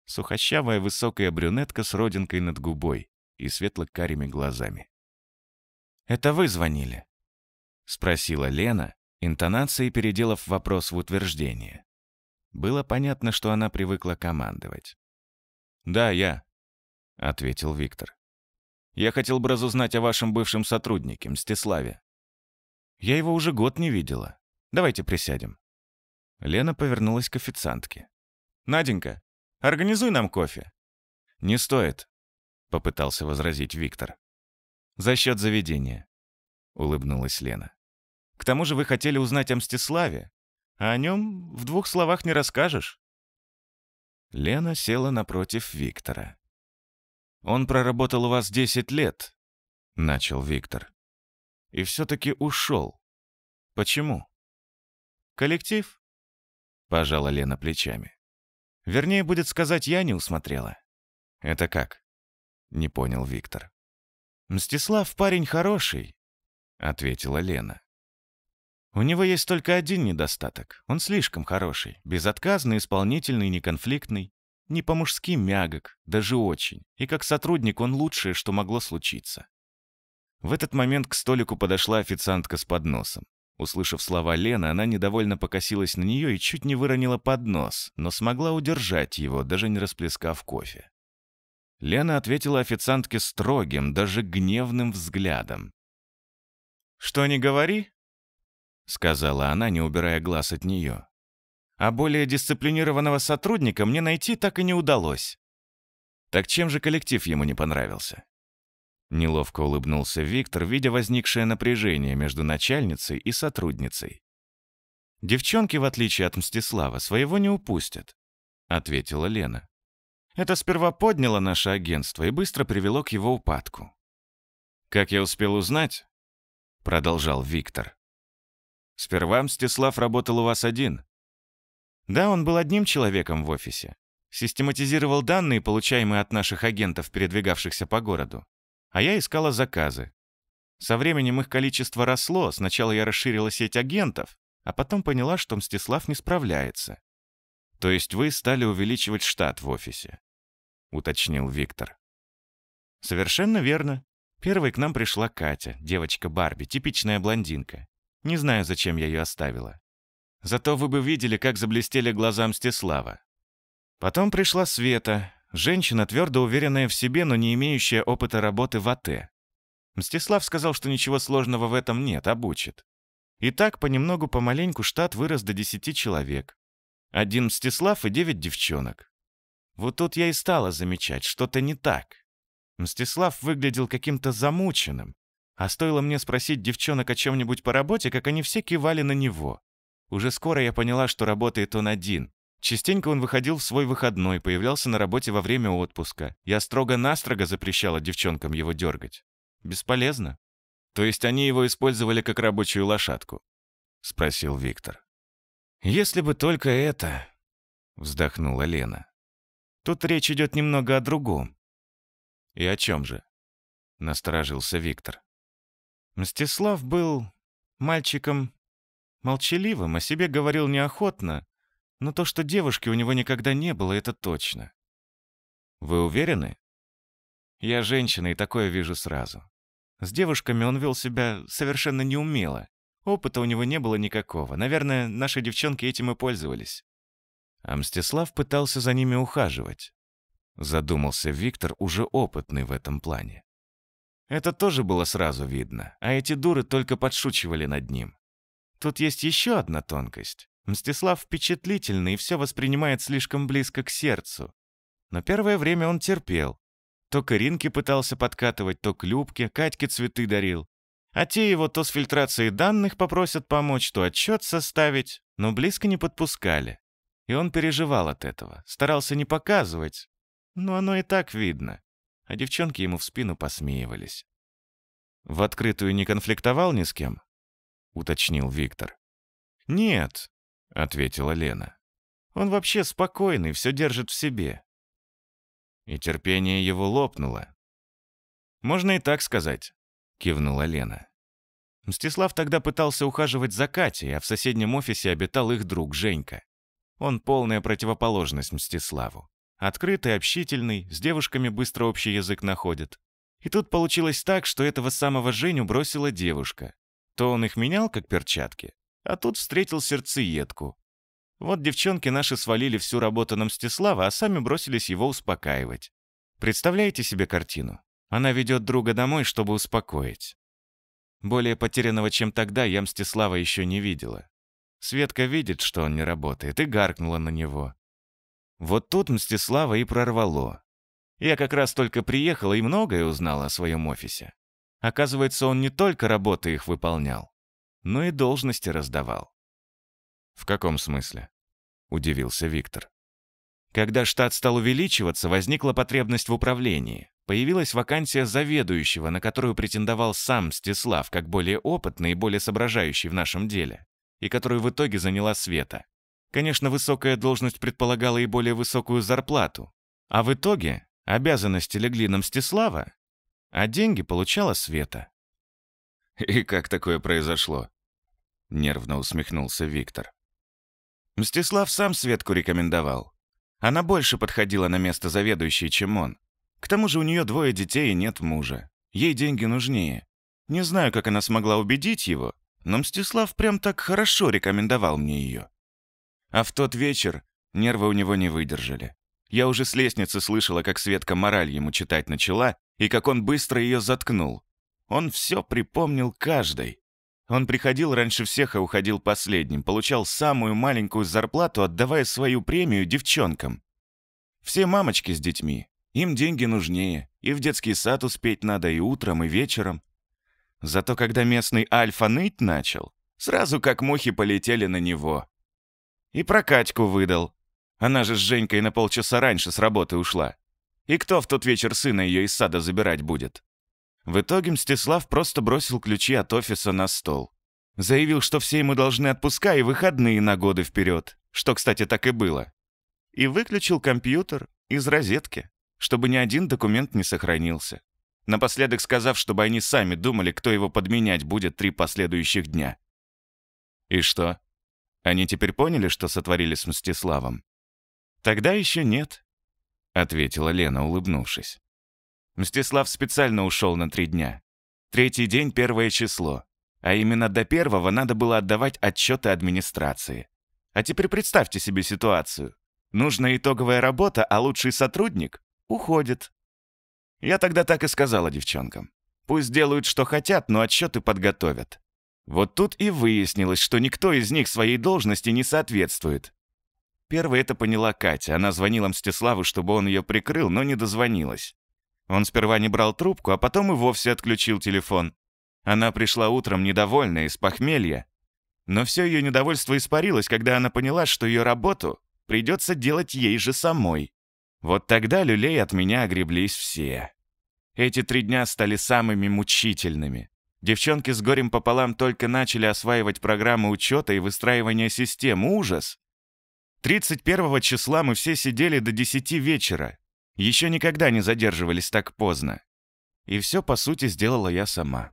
Сухощавая высокая брюнетка с родинкой над губой и светло-карими глазами. «Это вы звонили?» — спросила Лена, интонацией переделав вопрос в утверждение. Было понятно, что она привыкла командовать. «Да, я», — ответил Виктор. Я хотел бы разузнать о вашем бывшем сотруднике, Мстиславе. Я его уже год не видела. Давайте присядем». Лена повернулась к официантке. «Наденька, организуй нам кофе». «Не стоит», — попытался возразить Виктор. «За счет заведения», — улыбнулась Лена. «К тому же вы хотели узнать о Мстиславе, а о нем в двух словах не расскажешь». Лена села напротив Виктора. Он проработал у вас 10 лет, начал Виктор. И все-таки ушел. Почему? Коллектив? Пожала Лена плечами. Вернее, будет сказать, я не усмотрела. Это как? Не понял Виктор. Мстислав парень хороший, ответила Лена. У него есть только один недостаток. Он слишком хороший, безотказный, исполнительный, неконфликтный. Не по-мужски мягок, даже очень. И как сотрудник он лучшее, что могло случиться. В этот момент к столику подошла официантка с подносом. Услышав слова Лены, она недовольно покосилась на нее и чуть не выронила поднос, но смогла удержать его, даже не расплескав кофе. Лена ответила официантке строгим, даже гневным взглядом. «Что не говори?» — сказала она, не убирая глаз от нее а более дисциплинированного сотрудника мне найти так и не удалось. Так чем же коллектив ему не понравился? Неловко улыбнулся Виктор, видя возникшее напряжение между начальницей и сотрудницей. «Девчонки, в отличие от Мстислава, своего не упустят», — ответила Лена. «Это сперва подняло наше агентство и быстро привело к его упадку». «Как я успел узнать?» — продолжал Виктор. «Сперва Мстислав работал у вас один, да, он был одним человеком в офисе. Систематизировал данные, получаемые от наших агентов, передвигавшихся по городу. А я искала заказы. Со временем их количество росло, сначала я расширила сеть агентов, а потом поняла, что Мстислав не справляется. То есть вы стали увеличивать штат в офисе, уточнил Виктор. Совершенно верно. Первой к нам пришла Катя, девочка Барби, типичная блондинка. Не знаю, зачем я ее оставила. Зато вы бы видели, как заблестели глаза Мстислава. Потом пришла Света, женщина, твердо уверенная в себе, но не имеющая опыта работы в АТ. Мстислав сказал, что ничего сложного в этом нет, обучит. И так понемногу помаленьку штат вырос до 10 человек. Один Мстислав и 9 девчонок. Вот тут я и стала замечать, что-то не так. Мстислав выглядел каким-то замученным, а стоило мне спросить девчонок о чем-нибудь по работе, как они все кивали на него. Уже скоро я поняла, что работает он один. Частенько он выходил в свой выходной, появлялся на работе во время отпуска. Я строго-настрого запрещала девчонкам его дергать. Бесполезно. То есть они его использовали как рабочую лошадку? Спросил Виктор. Если бы только это... Вздохнула Лена. Тут речь идет немного о другом. И о чем же? Насторожился Виктор. Мстислав был мальчиком Молчаливым о себе говорил неохотно, но то, что девушки у него никогда не было, это точно. Вы уверены? Я женщина и такое вижу сразу. С девушками он вел себя совершенно неумело. Опыта у него не было никакого. Наверное, наши девчонки этим и пользовались. А Мстислав пытался за ними ухаживать. Задумался Виктор, уже опытный в этом плане. Это тоже было сразу видно, а эти дуры только подшучивали над ним. Тут есть еще одна тонкость. Мстислав впечатлительный и все воспринимает слишком близко к сердцу. Но первое время он терпел. То к Иринке пытался подкатывать, то к Любке, Катьке цветы дарил. А те его то с фильтрацией данных попросят помочь, то отчет составить, но близко не подпускали. И он переживал от этого, старался не показывать, но оно и так видно. А девчонки ему в спину посмеивались. В открытую не конфликтовал ни с кем, — уточнил Виктор. «Нет», — ответила Лена. «Он вообще спокойный, все держит в себе». И терпение его лопнуло. «Можно и так сказать», — кивнула Лена. Мстислав тогда пытался ухаживать за Катей, а в соседнем офисе обитал их друг Женька. Он полная противоположность Мстиславу. Открытый, общительный, с девушками быстро общий язык находит. И тут получилось так, что этого самого Женю бросила девушка. То он их менял, как перчатки, а тут встретил сердцеедку. Вот девчонки наши свалили всю работу на Мстислава, а сами бросились его успокаивать. Представляете себе картину? Она ведет друга домой, чтобы успокоить. Более потерянного, чем тогда, я Мстислава еще не видела. Светка видит, что он не работает, и гаркнула на него. Вот тут Мстислава и прорвало. Я как раз только приехала и многое узнала о своем офисе. Оказывается, он не только работы их выполнял, но и должности раздавал. «В каком смысле?» — удивился Виктор. Когда штат стал увеличиваться, возникла потребность в управлении. Появилась вакансия заведующего, на которую претендовал сам Стеслав, как более опытный и более соображающий в нашем деле, и которую в итоге заняла Света. Конечно, высокая должность предполагала и более высокую зарплату. А в итоге обязанности легли на Мстислава, а деньги получала Света. «И как такое произошло?» — нервно усмехнулся Виктор. Мстислав сам Светку рекомендовал. Она больше подходила на место заведующей, чем он. К тому же у нее двое детей и нет мужа. Ей деньги нужнее. Не знаю, как она смогла убедить его, но Мстислав прям так хорошо рекомендовал мне ее. А в тот вечер нервы у него не выдержали. Я уже с лестницы слышала, как Светка мораль ему читать начала, и как он быстро ее заткнул. Он все припомнил каждой. Он приходил раньше всех и уходил последним, получал самую маленькую зарплату, отдавая свою премию девчонкам. Все мамочки с детьми. Им деньги нужнее. И в детский сад успеть надо и утром, и вечером. Зато когда местный Альфа ныть начал, сразу как мухи полетели на него. И про выдал. Она же с Женькой на полчаса раньше с работы ушла. И кто в тот вечер сына ее из сада забирать будет? В итоге Мстислав просто бросил ключи от офиса на стол. Заявил, что все ему должны отпуска и выходные на годы вперед, что, кстати, так и было. И выключил компьютер из розетки, чтобы ни один документ не сохранился. Напоследок сказав, чтобы они сами думали, кто его подменять будет три последующих дня. И что? Они теперь поняли, что сотворили с Мстиславом? Тогда еще нет ответила Лена, улыбнувшись. Мстислав специально ушел на три дня. Третий день — первое число. А именно до первого надо было отдавать отчеты администрации. А теперь представьте себе ситуацию. нужна итоговая работа, а лучший сотрудник уходит. Я тогда так и сказала девчонкам. Пусть делают, что хотят, но отчеты подготовят. Вот тут и выяснилось, что никто из них своей должности не соответствует. Первой это поняла Катя. Она звонила Мстиславу, чтобы он ее прикрыл, но не дозвонилась. Он сперва не брал трубку, а потом и вовсе отключил телефон. Она пришла утром недовольная, из похмелья. Но все ее недовольство испарилось, когда она поняла, что ее работу придется делать ей же самой. Вот тогда люлей от меня огреблись все. Эти три дня стали самыми мучительными. Девчонки с горем пополам только начали осваивать программы учета и выстраивания систем. Ужас! 31 числа мы все сидели до 10 вечера. Еще никогда не задерживались так поздно. И все, по сути, сделала я сама.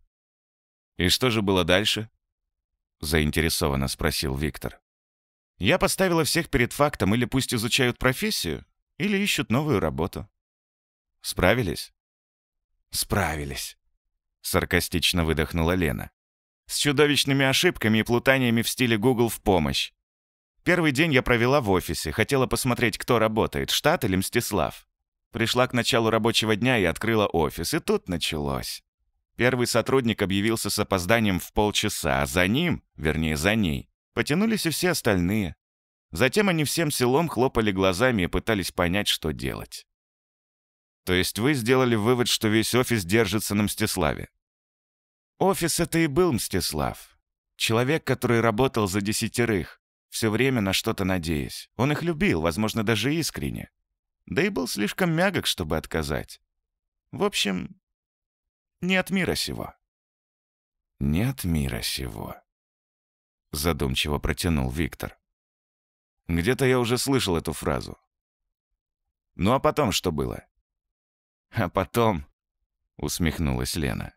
«И что же было дальше?» — заинтересованно спросил Виктор. «Я поставила всех перед фактом, или пусть изучают профессию, или ищут новую работу». «Справились?» «Справились», — саркастично выдохнула Лена. «С чудовищными ошибками и плутаниями в стиле Google в помощь. Первый день я провела в офисе, хотела посмотреть, кто работает, штат или Мстислав. Пришла к началу рабочего дня и открыла офис, и тут началось. Первый сотрудник объявился с опозданием в полчаса, а за ним, вернее, за ней, потянулись и все остальные. Затем они всем селом хлопали глазами и пытались понять, что делать. То есть вы сделали вывод, что весь офис держится на Мстиславе? Офис — это и был Мстислав. Человек, который работал за десятерых все время на что-то надеясь. Он их любил, возможно, даже искренне. Да и был слишком мягок, чтобы отказать. В общем, не от мира сего. «Не от мира сего», — задумчиво протянул Виктор. «Где-то я уже слышал эту фразу. Ну а потом что было?» «А потом...» — усмехнулась Лена.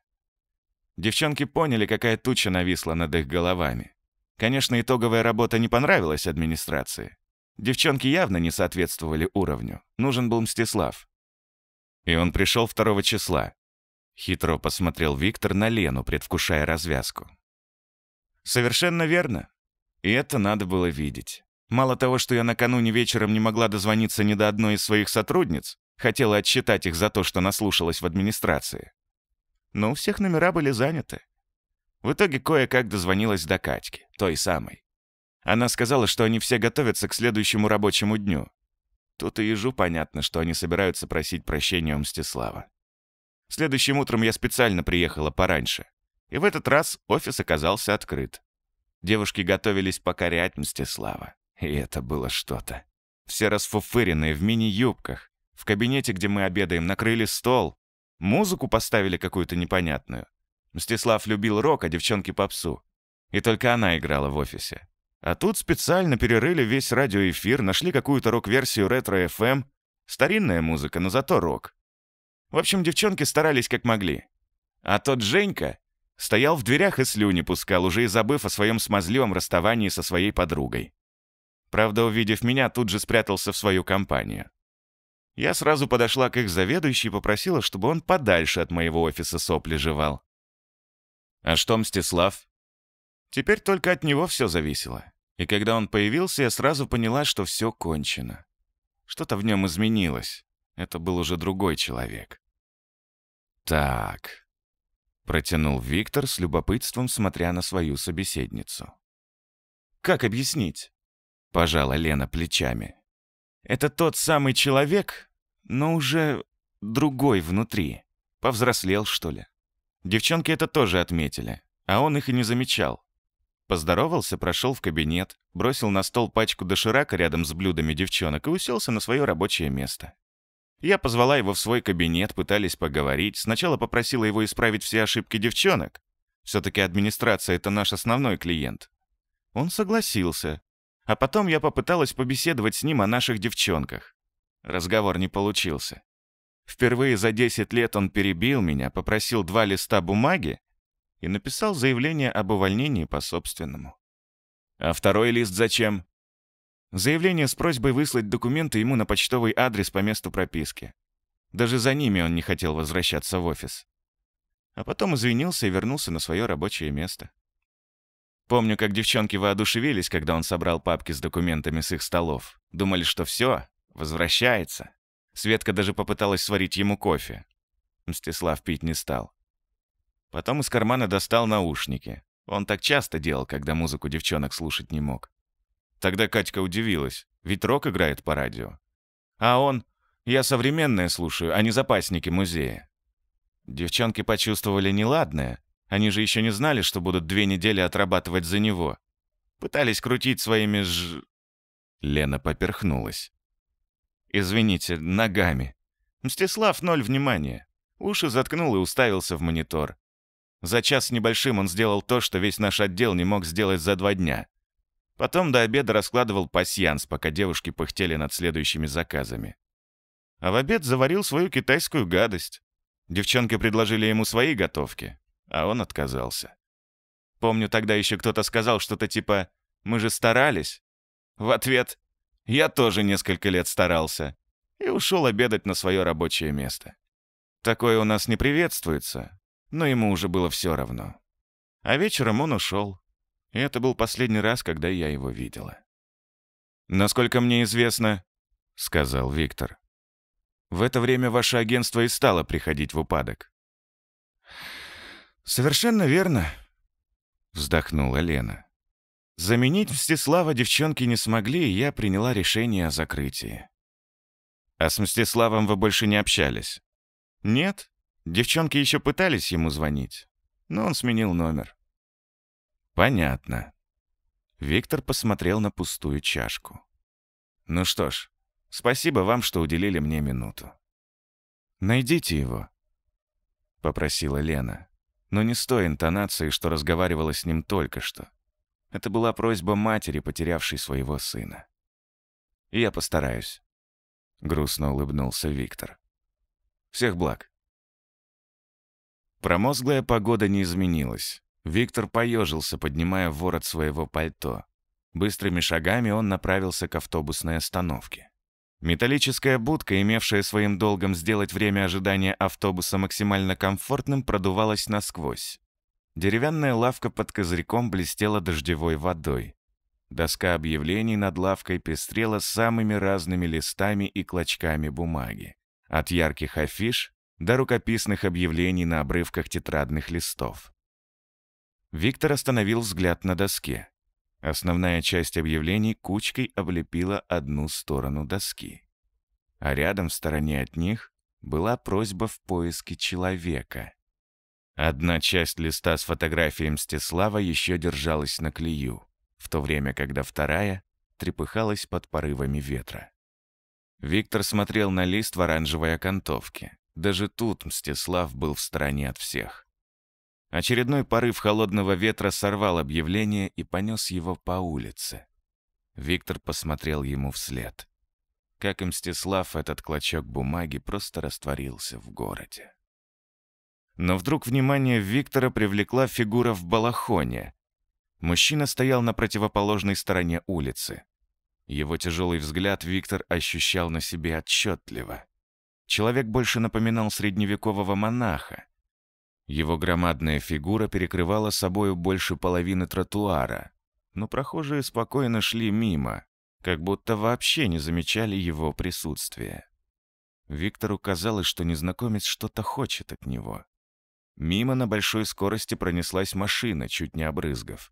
Девчонки поняли, какая туча нависла над их головами. Конечно, итоговая работа не понравилась администрации. Девчонки явно не соответствовали уровню. Нужен был Мстислав. И он пришел второго числа. Хитро посмотрел Виктор на Лену, предвкушая развязку. «Совершенно верно. И это надо было видеть. Мало того, что я накануне вечером не могла дозвониться ни до одной из своих сотрудниц, хотела отсчитать их за то, что наслушалась в администрации. Но у всех номера были заняты. В итоге кое-как дозвонилась до Катьки, той самой. Она сказала, что они все готовятся к следующему рабочему дню. Тут и ежу понятно, что они собираются просить прощения у Мстислава. Следующим утром я специально приехала пораньше. И в этот раз офис оказался открыт. Девушки готовились покорять Мстислава. И это было что-то. Все расфуфыренные в мини-юбках. В кабинете, где мы обедаем, накрыли стол. Музыку поставили какую-то непонятную. Мстислав любил рок, а девчонки попсу. И только она играла в офисе. А тут специально перерыли весь радиоэфир, нашли какую-то рок-версию ретро-ФМ. Эм. Старинная музыка, но зато рок. В общем, девчонки старались как могли. А тот Женька стоял в дверях и слюни пускал, уже и забыв о своем смазливом расставании со своей подругой. Правда, увидев меня, тут же спрятался в свою компанию. Я сразу подошла к их заведующей и попросила, чтобы он подальше от моего офиса сопли жевал. А что Мстислав? Теперь только от него все зависело. И когда он появился, я сразу поняла, что все кончено. Что-то в нем изменилось. Это был уже другой человек. «Так», — протянул Виктор с любопытством, смотря на свою собеседницу. «Как объяснить?» — пожала Лена плечами. «Это тот самый человек, но уже другой внутри. Повзрослел, что ли?» Девчонки это тоже отметили, а он их и не замечал. Поздоровался, прошел в кабинет, бросил на стол пачку доширака рядом с блюдами девчонок и уселся на свое рабочее место. Я позвала его в свой кабинет, пытались поговорить. Сначала попросила его исправить все ошибки девчонок. Все-таки администрация — это наш основной клиент. Он согласился. А потом я попыталась побеседовать с ним о наших девчонках. Разговор не получился. Впервые за 10 лет он перебил меня, попросил два листа бумаги и написал заявление об увольнении по собственному. А второй лист зачем? Заявление с просьбой выслать документы ему на почтовый адрес по месту прописки. Даже за ними он не хотел возвращаться в офис. А потом извинился и вернулся на свое рабочее место. Помню, как девчонки воодушевились, когда он собрал папки с документами с их столов. Думали, что все, возвращается. Светка даже попыталась сварить ему кофе. Мстислав пить не стал. Потом из кармана достал наушники. Он так часто делал, когда музыку девчонок слушать не мог. Тогда Катька удивилась, ведь рок играет по радио. А он... Я современное слушаю, а не запасники музея. Девчонки почувствовали неладное. Они же еще не знали, что будут две недели отрабатывать за него. Пытались крутить своими ж... Лена поперхнулась. Извините, ногами. Мстислав ноль внимания. Уши заткнул и уставился в монитор. За час с небольшим он сделал то, что весь наш отдел не мог сделать за два дня. Потом до обеда раскладывал пасьянс, пока девушки пыхтели над следующими заказами. А в обед заварил свою китайскую гадость. Девчонки предложили ему свои готовки, а он отказался. Помню, тогда еще кто-то сказал что-то типа «Мы же старались». В ответ я тоже несколько лет старался. И ушел обедать на свое рабочее место. Такое у нас не приветствуется, но ему уже было все равно. А вечером он ушел. И это был последний раз, когда я его видела. «Насколько мне известно», — сказал Виктор, «в это время ваше агентство и стало приходить в упадок». «Совершенно верно», — вздохнула Лена. Заменить Мстислава девчонки не смогли, и я приняла решение о закрытии. А с Мстиславом вы больше не общались? Нет. Девчонки еще пытались ему звонить, но он сменил номер. Понятно. Виктор посмотрел на пустую чашку. Ну что ж, спасибо вам, что уделили мне минуту. Найдите его, попросила Лена, но не с той интонацией, что разговаривала с ним только что. Это была просьба матери, потерявшей своего сына. «Я постараюсь», — грустно улыбнулся Виктор. «Всех благ». Промозглая погода не изменилась. Виктор поежился, поднимая ворот своего пальто. Быстрыми шагами он направился к автобусной остановке. Металлическая будка, имевшая своим долгом сделать время ожидания автобуса максимально комфортным, продувалась насквозь. Деревянная лавка под козырьком блестела дождевой водой. Доска объявлений над лавкой пестрела самыми разными листами и клочками бумаги. От ярких афиш до рукописных объявлений на обрывках тетрадных листов. Виктор остановил взгляд на доске. Основная часть объявлений кучкой облепила одну сторону доски. А рядом в стороне от них была просьба в поиске человека — Одна часть листа с фотографией Мстислава еще держалась на клею, в то время, когда вторая трепыхалась под порывами ветра. Виктор смотрел на лист в оранжевой окантовке. Даже тут Мстислав был в стороне от всех. Очередной порыв холодного ветра сорвал объявление и понес его по улице. Виктор посмотрел ему вслед. Как и Мстислав, этот клочок бумаги просто растворился в городе. Но вдруг внимание Виктора привлекла фигура в балахоне. Мужчина стоял на противоположной стороне улицы. Его тяжелый взгляд Виктор ощущал на себе отчетливо. Человек больше напоминал средневекового монаха. Его громадная фигура перекрывала собою больше половины тротуара, но прохожие спокойно шли мимо, как будто вообще не замечали его присутствия. Виктору казалось, что незнакомец что-то хочет от него. Мимо на большой скорости пронеслась машина, чуть не обрызгав.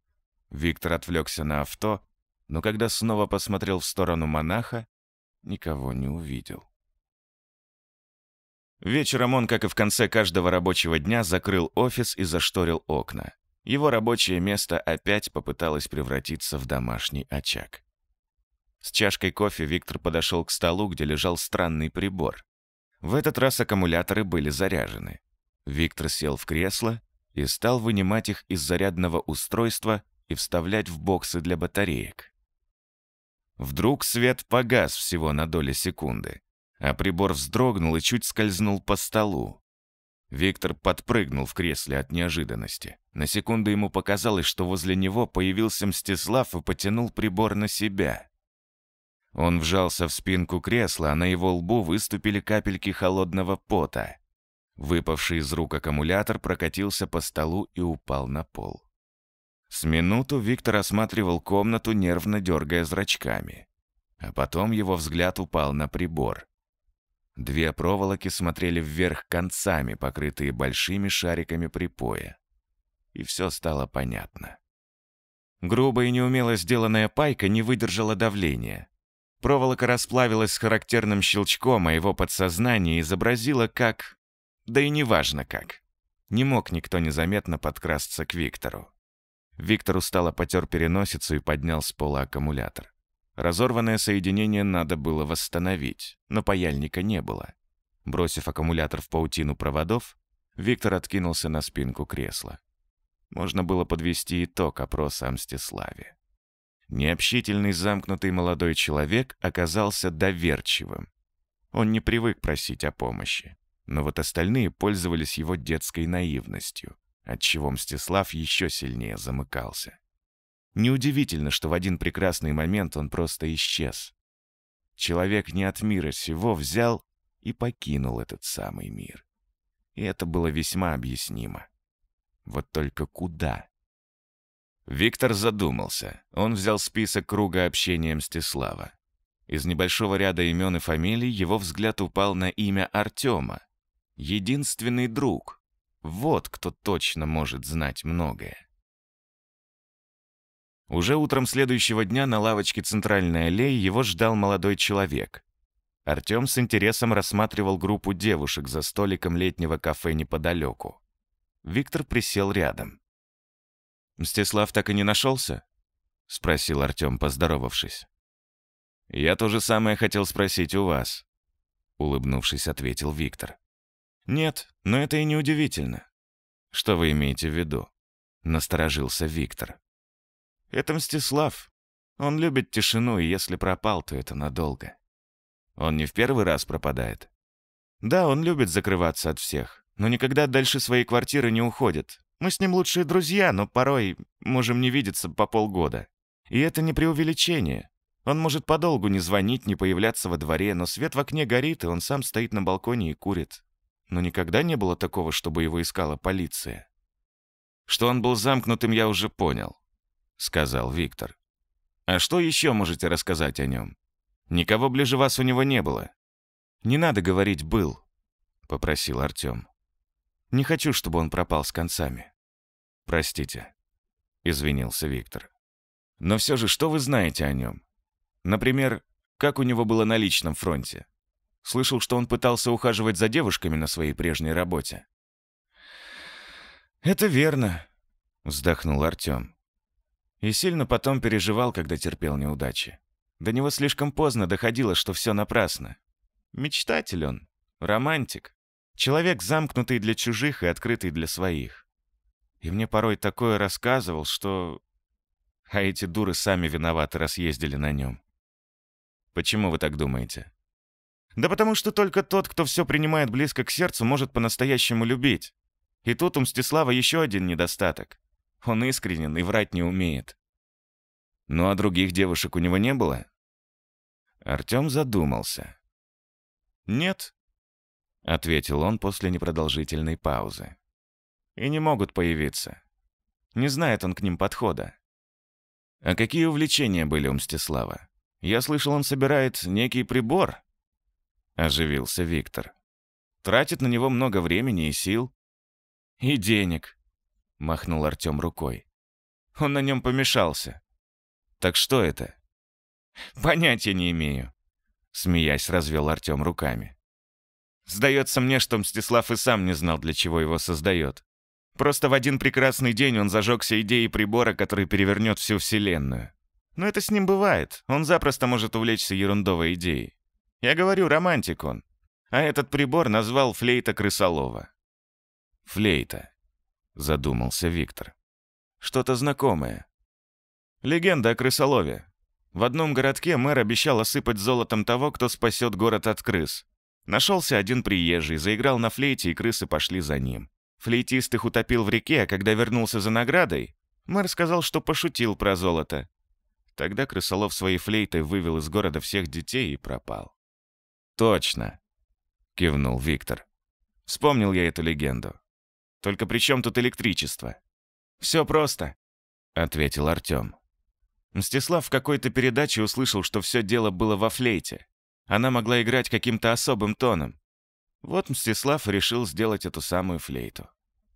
Виктор отвлекся на авто, но когда снова посмотрел в сторону монаха, никого не увидел. Вечером он, как и в конце каждого рабочего дня, закрыл офис и зашторил окна. Его рабочее место опять попыталось превратиться в домашний очаг. С чашкой кофе Виктор подошел к столу, где лежал странный прибор. В этот раз аккумуляторы были заряжены. Виктор сел в кресло и стал вынимать их из зарядного устройства и вставлять в боксы для батареек. Вдруг свет погас всего на доли секунды, а прибор вздрогнул и чуть скользнул по столу. Виктор подпрыгнул в кресле от неожиданности. На секунду ему показалось, что возле него появился Мстислав и потянул прибор на себя. Он вжался в спинку кресла, а на его лбу выступили капельки холодного пота. Выпавший из рук аккумулятор прокатился по столу и упал на пол. С минуту Виктор осматривал комнату, нервно дергая зрачками. А потом его взгляд упал на прибор. Две проволоки смотрели вверх концами, покрытые большими шариками припоя. И все стало понятно. Грубо и неумело сделанная пайка не выдержала давления. Проволока расплавилась с характерным щелчком, а его подсознание изобразило, как да и неважно как. Не мог никто незаметно подкрасться к Виктору. Виктор устало потер переносицу и поднял с пола аккумулятор. Разорванное соединение надо было восстановить, но паяльника не было. Бросив аккумулятор в паутину проводов, Виктор откинулся на спинку кресла. Можно было подвести итог опроса о Мстиславе. Необщительный замкнутый молодой человек оказался доверчивым. Он не привык просить о помощи но вот остальные пользовались его детской наивностью, отчего Мстислав еще сильнее замыкался. Неудивительно, что в один прекрасный момент он просто исчез. Человек не от мира сего взял и покинул этот самый мир. И это было весьма объяснимо. Вот только куда? Виктор задумался. Он взял список круга общения Мстислава. Из небольшого ряда имен и фамилий его взгляд упал на имя Артема, Единственный друг. Вот кто точно может знать многое. Уже утром следующего дня на лавочке центральной аллеи его ждал молодой человек. Артем с интересом рассматривал группу девушек за столиком летнего кафе неподалеку. Виктор присел рядом. «Мстислав так и не нашелся?» — спросил Артем, поздоровавшись. «Я то же самое хотел спросить у вас», — улыбнувшись, ответил Виктор. «Нет, но это и не удивительно». «Что вы имеете в виду?» — насторожился Виктор. «Это Мстислав. Он любит тишину, и если пропал, то это надолго». «Он не в первый раз пропадает?» «Да, он любит закрываться от всех, но никогда дальше своей квартиры не уходит. Мы с ним лучшие друзья, но порой можем не видеться по полгода. И это не преувеличение. Он может подолгу не звонить, не появляться во дворе, но свет в окне горит, и он сам стоит на балконе и курит но никогда не было такого, чтобы его искала полиция. «Что он был замкнутым, я уже понял», — сказал Виктор. «А что еще можете рассказать о нем? Никого ближе вас у него не было». «Не надо говорить «был», — попросил Артем. «Не хочу, чтобы он пропал с концами». «Простите», — извинился Виктор. «Но все же, что вы знаете о нем? Например, как у него было на личном фронте?» Слышал, что он пытался ухаживать за девушками на своей прежней работе. «Это верно», — вздохнул Артем. И сильно потом переживал, когда терпел неудачи. До него слишком поздно доходило, что все напрасно. Мечтатель он, романтик, человек, замкнутый для чужих и открытый для своих. И мне порой такое рассказывал, что... А эти дуры сами виноваты, раз ездили на нем. Почему вы так думаете? Да потому что только тот, кто все принимает близко к сердцу, может по-настоящему любить. И тут у Мстислава еще один недостаток. Он искренен и врать не умеет. Ну а других девушек у него не было? Артем задумался. «Нет», — ответил он после непродолжительной паузы. «И не могут появиться. Не знает он к ним подхода». «А какие увлечения были у Мстислава? Я слышал, он собирает некий прибор». — оживился Виктор. «Тратит на него много времени и сил». «И денег», — махнул Артем рукой. «Он на нем помешался». «Так что это?» «Понятия не имею», — смеясь развел Артем руками. «Сдается мне, что Мстислав и сам не знал, для чего его создает. Просто в один прекрасный день он зажегся идеей прибора, который перевернет всю Вселенную. Но это с ним бывает. Он запросто может увлечься ерундовой идеей. Я говорю, романтик он. А этот прибор назвал флейта крысолова. «Флейта», — задумался Виктор. «Что-то знакомое. Легенда о крысолове. В одном городке мэр обещал осыпать золотом того, кто спасет город от крыс. Нашелся один приезжий, заиграл на флейте, и крысы пошли за ним. Флейтист их утопил в реке, а когда вернулся за наградой, мэр сказал, что пошутил про золото. Тогда крысолов своей флейтой вывел из города всех детей и пропал. «Точно!» — кивнул Виктор. Вспомнил я эту легенду. «Только при чем тут электричество?» «Все просто», — ответил Артем. Мстислав в какой-то передаче услышал, что все дело было во флейте. Она могла играть каким-то особым тоном. Вот Мстислав решил сделать эту самую флейту.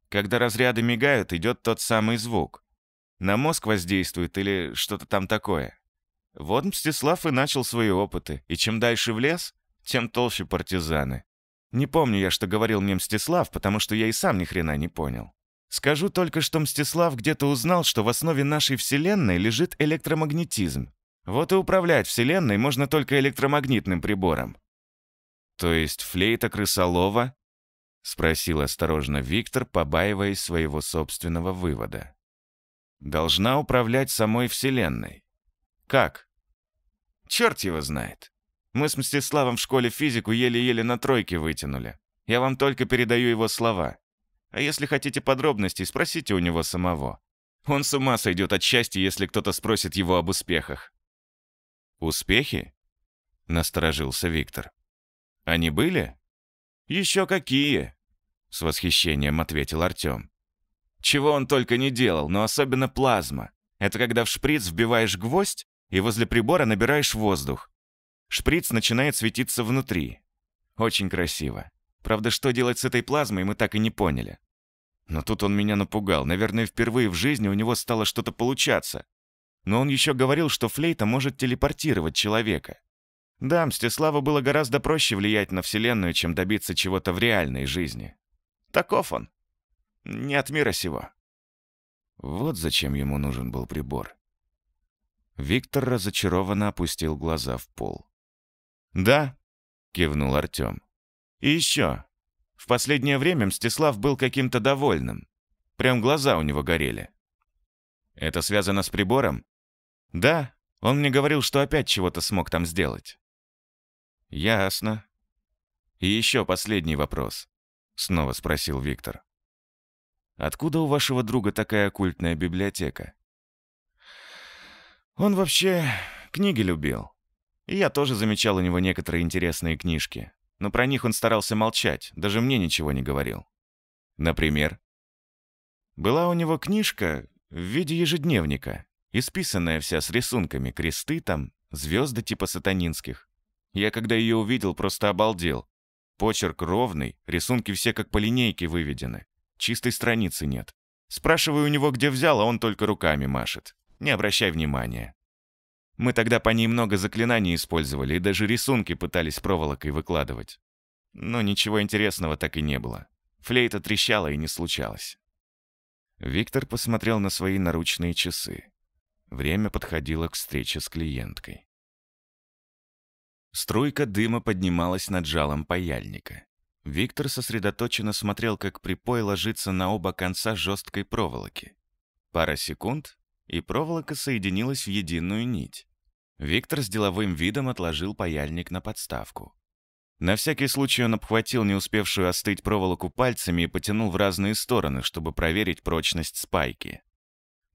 Когда разряды мигают, идет тот самый звук. На мозг воздействует или что-то там такое. Вот Мстислав и начал свои опыты, и чем дальше в лес, тем толще партизаны. Не помню я, что говорил мне Мстислав, потому что я и сам ни хрена не понял. Скажу только, что Мстислав где-то узнал, что в основе нашей Вселенной лежит электромагнетизм. Вот и управлять Вселенной можно только электромагнитным прибором. «То есть флейта крысолова?» — спросил осторожно Виктор, побаиваясь своего собственного вывода. «Должна управлять самой Вселенной. Как?» «Черт его знает. Мы с Мстиславом в школе физику еле-еле на тройке вытянули. Я вам только передаю его слова. А если хотите подробностей, спросите у него самого. Он с ума сойдет от счастья, если кто-то спросит его об успехах». «Успехи?» — насторожился Виктор. «Они были?» «Еще какие!» — с восхищением ответил Артем. «Чего он только не делал, но особенно плазма. Это когда в шприц вбиваешь гвоздь и возле прибора набираешь воздух. Шприц начинает светиться внутри. Очень красиво. Правда, что делать с этой плазмой, мы так и не поняли. Но тут он меня напугал. Наверное, впервые в жизни у него стало что-то получаться. Но он еще говорил, что флейта может телепортировать человека. Да, Мстиславу было гораздо проще влиять на Вселенную, чем добиться чего-то в реальной жизни. Таков он. Не от мира сего. Вот зачем ему нужен был прибор. Виктор разочарованно опустил глаза в пол. «Да», — кивнул Артем. «И еще. В последнее время Мстислав был каким-то довольным. Прям глаза у него горели». «Это связано с прибором?» «Да, он мне говорил, что опять чего-то смог там сделать». «Ясно». «И еще последний вопрос», — снова спросил Виктор. «Откуда у вашего друга такая оккультная библиотека?» «Он вообще книги любил», и я тоже замечал у него некоторые интересные книжки. Но про них он старался молчать, даже мне ничего не говорил. Например? Была у него книжка в виде ежедневника, исписанная вся с рисунками, кресты там, звезды типа сатанинских. Я, когда ее увидел, просто обалдел. Почерк ровный, рисунки все как по линейке выведены. Чистой страницы нет. Спрашиваю у него, где взял, а он только руками машет. Не обращай внимания. Мы тогда по ней много заклинаний использовали и даже рисунки пытались проволокой выкладывать. Но ничего интересного так и не было. Флейта трещала и не случалось. Виктор посмотрел на свои наручные часы. Время подходило к встрече с клиенткой. Струйка дыма поднималась над жалом паяльника. Виктор сосредоточенно смотрел, как припой ложится на оба конца жесткой проволоки. Пара секунд, и проволока соединилась в единую нить. Виктор с деловым видом отложил паяльник на подставку. На всякий случай он обхватил не успевшую остыть проволоку пальцами и потянул в разные стороны, чтобы проверить прочность спайки.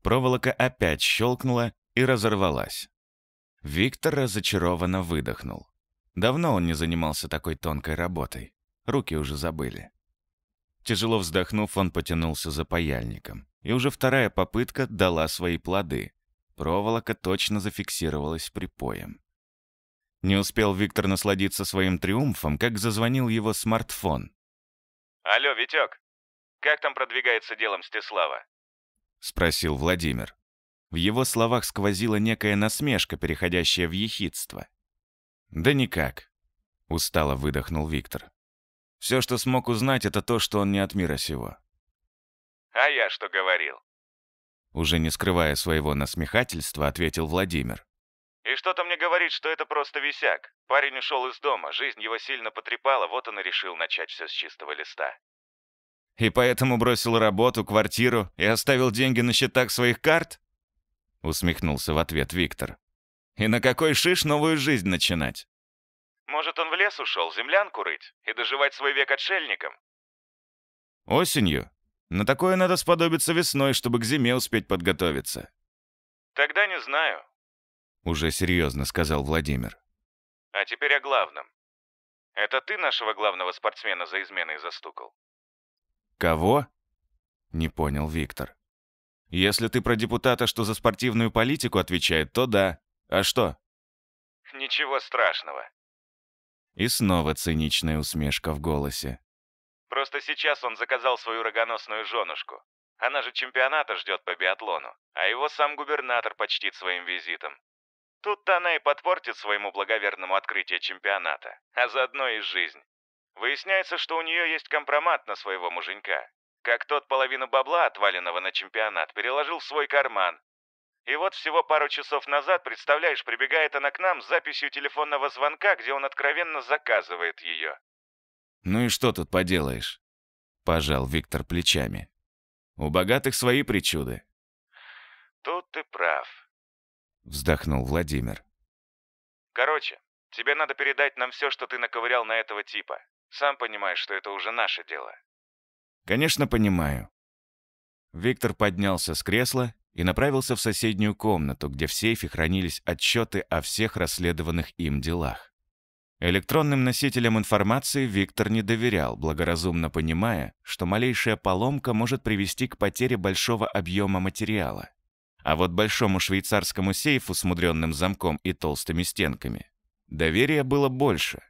Проволока опять щелкнула и разорвалась. Виктор разочарованно выдохнул. Давно он не занимался такой тонкой работой. Руки уже забыли. Тяжело вздохнув, он потянулся за паяльником. И уже вторая попытка дала свои плоды. Проволока точно зафиксировалась припоем. Не успел Виктор насладиться своим триумфом, как зазвонил его смартфон. «Алло, Витек, как там продвигается делом Стеслава? спросил Владимир. В его словах сквозила некая насмешка, переходящая в ехидство. «Да никак», — устало выдохнул Виктор. «Все, что смог узнать, это то, что он не от мира сего». «А я что говорил?» Уже не скрывая своего насмехательства, ответил Владимир. «И что-то мне говорит, что это просто висяк. Парень ушел из дома, жизнь его сильно потрепала, вот он и решил начать все с чистого листа». «И поэтому бросил работу, квартиру и оставил деньги на счетах своих карт?» Усмехнулся в ответ Виктор. «И на какой шиш новую жизнь начинать?» «Может, он в лес ушел, землянку рыть и доживать свой век отшельником?» «Осенью на такое надо сподобиться весной, чтобы к зиме успеть подготовиться». «Тогда не знаю», — уже серьезно сказал Владимир. «А теперь о главном. Это ты нашего главного спортсмена за изменой застукал?» «Кого?» — не понял Виктор. «Если ты про депутата, что за спортивную политику отвечает, то да. А что?» «Ничего страшного». И снова циничная усмешка в голосе. Просто сейчас он заказал свою рогоносную женушку. Она же чемпионата ждет по биатлону, а его сам губернатор почтит своим визитом. Тут-то она и подпортит своему благоверному открытие чемпионата, а заодно и жизнь. Выясняется, что у нее есть компромат на своего муженька. Как тот половину бабла, отваленного на чемпионат, переложил в свой карман. И вот всего пару часов назад, представляешь, прибегает она к нам с записью телефонного звонка, где он откровенно заказывает ее. «Ну и что тут поделаешь?» — пожал Виктор плечами. «У богатых свои причуды». «Тут ты прав», — вздохнул Владимир. «Короче, тебе надо передать нам все, что ты наковырял на этого типа. Сам понимаешь, что это уже наше дело». «Конечно, понимаю». Виктор поднялся с кресла и направился в соседнюю комнату, где в сейфе хранились отчеты о всех расследованных им делах. Электронным носителям информации Виктор не доверял, благоразумно понимая, что малейшая поломка может привести к потере большого объема материала. А вот большому швейцарскому сейфу с мудренным замком и толстыми стенками доверия было больше.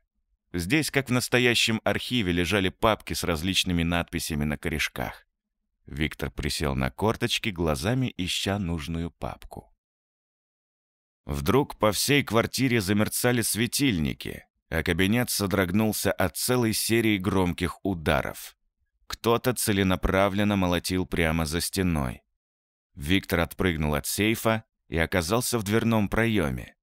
Здесь, как в настоящем архиве, лежали папки с различными надписями на корешках. Виктор присел на корточки, глазами ища нужную папку. Вдруг по всей квартире замерцали светильники, а кабинет содрогнулся от целой серии громких ударов. Кто-то целенаправленно молотил прямо за стеной. Виктор отпрыгнул от сейфа и оказался в дверном проеме.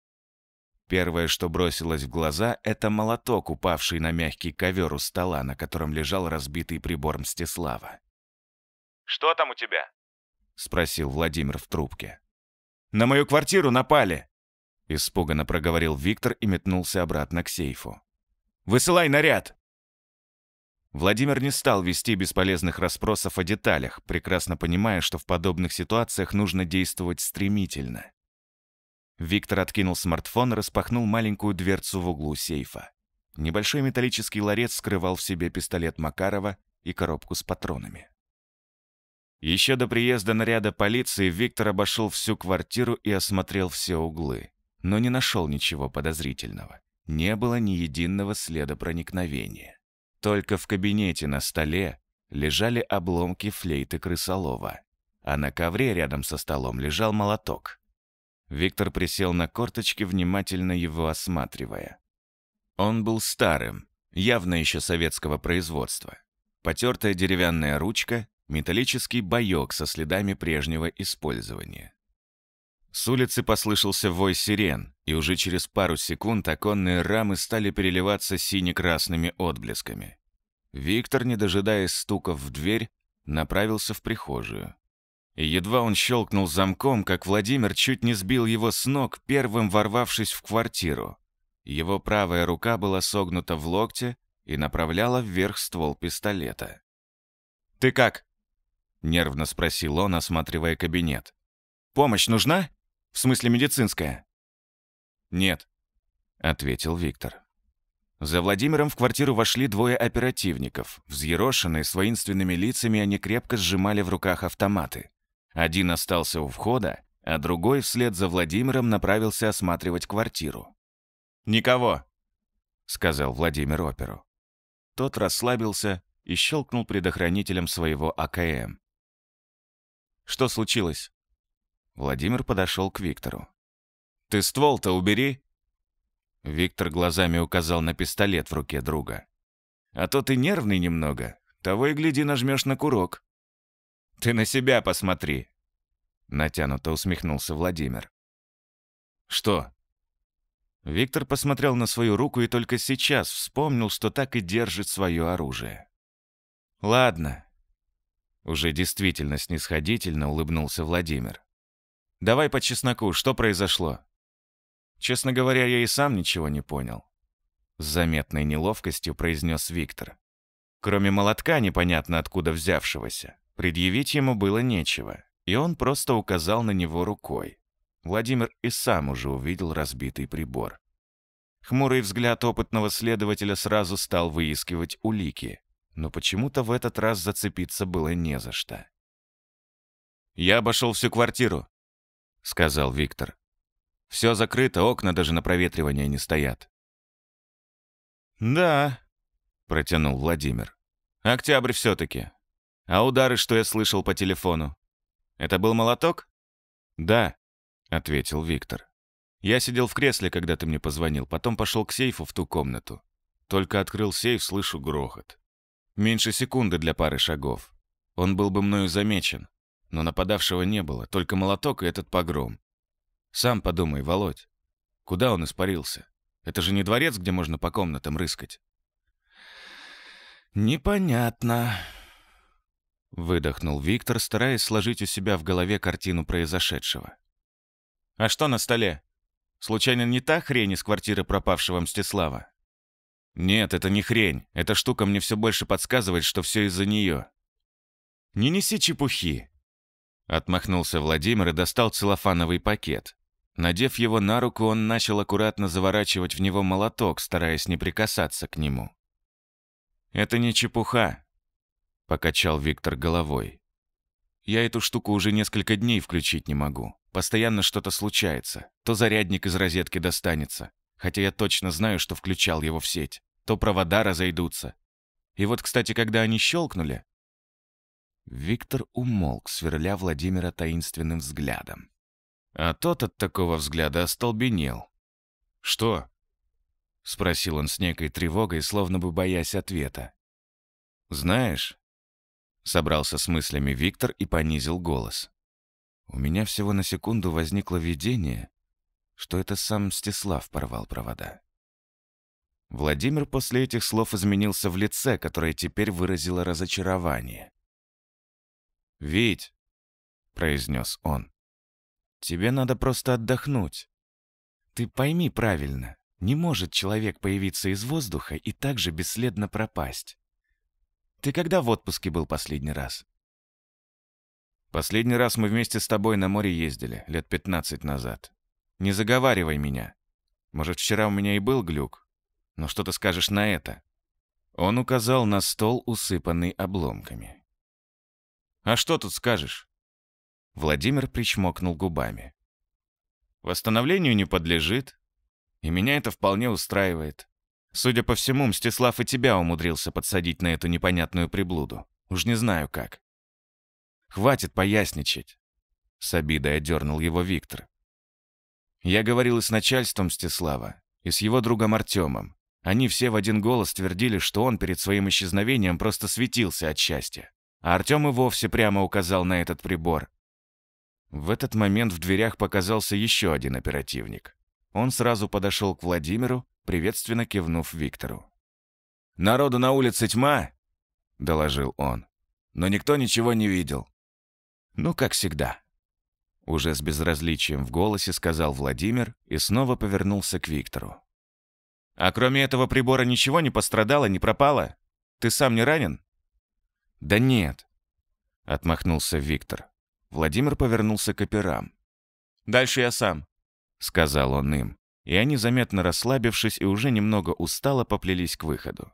Первое, что бросилось в глаза, это молоток, упавший на мягкий ковер у стола, на котором лежал разбитый прибор Мстислава. «Что там у тебя?» — спросил Владимир в трубке. «На мою квартиру напали!» Испуганно проговорил Виктор и метнулся обратно к сейфу. «Высылай наряд!» Владимир не стал вести бесполезных расспросов о деталях, прекрасно понимая, что в подобных ситуациях нужно действовать стремительно. Виктор откинул смартфон и распахнул маленькую дверцу в углу сейфа. Небольшой металлический ларец скрывал в себе пистолет Макарова и коробку с патронами. Еще до приезда наряда полиции Виктор обошел всю квартиру и осмотрел все углы но не нашел ничего подозрительного. Не было ни единого следа проникновения. Только в кабинете на столе лежали обломки флейты крысолова, а на ковре рядом со столом лежал молоток. Виктор присел на корточки, внимательно его осматривая. Он был старым, явно еще советского производства. Потертая деревянная ручка, металлический боек со следами прежнего использования. С улицы послышался вой сирен, и уже через пару секунд оконные рамы стали переливаться сине-красными отблесками. Виктор, не дожидаясь стуков в дверь, направился в прихожую. И едва он щелкнул замком, как Владимир чуть не сбил его с ног, первым ворвавшись в квартиру. Его правая рука была согнута в локте и направляла вверх ствол пистолета. «Ты как?» — нервно спросил он, осматривая кабинет. «Помощь нужна?» В смысле медицинская?» «Нет», — ответил Виктор. За Владимиром в квартиру вошли двое оперативников. Взъерошенные, с воинственными лицами, они крепко сжимали в руках автоматы. Один остался у входа, а другой вслед за Владимиром направился осматривать квартиру. «Никого», — сказал Владимир оперу. Тот расслабился и щелкнул предохранителем своего АКМ. «Что случилось?» Владимир подошел к Виктору. «Ты ствол-то убери!» Виктор глазами указал на пистолет в руке друга. «А то ты нервный немного, того и гляди нажмешь на курок». «Ты на себя посмотри!» Натянуто усмехнулся Владимир. «Что?» Виктор посмотрел на свою руку и только сейчас вспомнил, что так и держит свое оружие. «Ладно». Уже действительно снисходительно улыбнулся Владимир. Давай по чесноку, что произошло?» «Честно говоря, я и сам ничего не понял», — с заметной неловкостью произнес Виктор. Кроме молотка, непонятно откуда взявшегося, предъявить ему было нечего, и он просто указал на него рукой. Владимир и сам уже увидел разбитый прибор. Хмурый взгляд опытного следователя сразу стал выискивать улики, но почему-то в этот раз зацепиться было не за что. «Я обошел всю квартиру», — сказал Виктор. «Все закрыто, окна даже на проветривание не стоят». «Да», — протянул Владимир. «Октябрь все-таки. А удары, что я слышал по телефону? Это был молоток?» «Да», — ответил Виктор. «Я сидел в кресле, когда ты мне позвонил, потом пошел к сейфу в ту комнату. Только открыл сейф, слышу грохот. Меньше секунды для пары шагов. Он был бы мною замечен. Но нападавшего не было, только молоток и этот погром. Сам подумай, Володь, куда он испарился? Это же не дворец, где можно по комнатам рыскать. Непонятно. Выдохнул Виктор, стараясь сложить у себя в голове картину произошедшего. «А что на столе? Случайно не та хрень из квартиры пропавшего Мстислава?» «Нет, это не хрень. Эта штука мне все больше подсказывает, что все из-за нее». «Не неси чепухи. Отмахнулся Владимир и достал целлофановый пакет. Надев его на руку, он начал аккуратно заворачивать в него молоток, стараясь не прикасаться к нему. «Это не чепуха», — покачал Виктор головой. «Я эту штуку уже несколько дней включить не могу. Постоянно что-то случается. То зарядник из розетки достанется, хотя я точно знаю, что включал его в сеть, то провода разойдутся. И вот, кстати, когда они щелкнули, Виктор умолк, сверля Владимира таинственным взглядом. А тот от такого взгляда остолбенел. «Что?» — спросил он с некой тревогой, словно бы боясь ответа. «Знаешь...» — собрался с мыслями Виктор и понизил голос. «У меня всего на секунду возникло видение, что это сам Стеслав порвал провода». Владимир после этих слов изменился в лице, которое теперь выразило разочарование. «Вить», — произнес он, — «тебе надо просто отдохнуть. Ты пойми правильно, не может человек появиться из воздуха и также бесследно пропасть. Ты когда в отпуске был последний раз?» «Последний раз мы вместе с тобой на море ездили, лет 15 назад. Не заговаривай меня. Может, вчера у меня и был глюк, но что ты скажешь на это?» Он указал на стол, усыпанный обломками. А что тут скажешь?» Владимир причмокнул губами. «Восстановлению не подлежит, и меня это вполне устраивает. Судя по всему, Мстислав и тебя умудрился подсадить на эту непонятную приблуду. Уж не знаю как». «Хватит поясничать», — с обидой одернул его Виктор. «Я говорил и с начальством Мстислава, и с его другом Артемом. Они все в один голос твердили, что он перед своим исчезновением просто светился от счастья а Артем и вовсе прямо указал на этот прибор. В этот момент в дверях показался еще один оперативник. Он сразу подошел к Владимиру, приветственно кивнув Виктору. «Народу на улице тьма!» — доложил он. «Но никто ничего не видел». «Ну, как всегда». Уже с безразличием в голосе сказал Владимир и снова повернулся к Виктору. «А кроме этого прибора ничего не пострадало, не пропало? Ты сам не ранен?» «Да нет», — отмахнулся Виктор. Владимир повернулся к операм. «Дальше я сам», — сказал он им. И они, заметно расслабившись и уже немного устало, поплелись к выходу.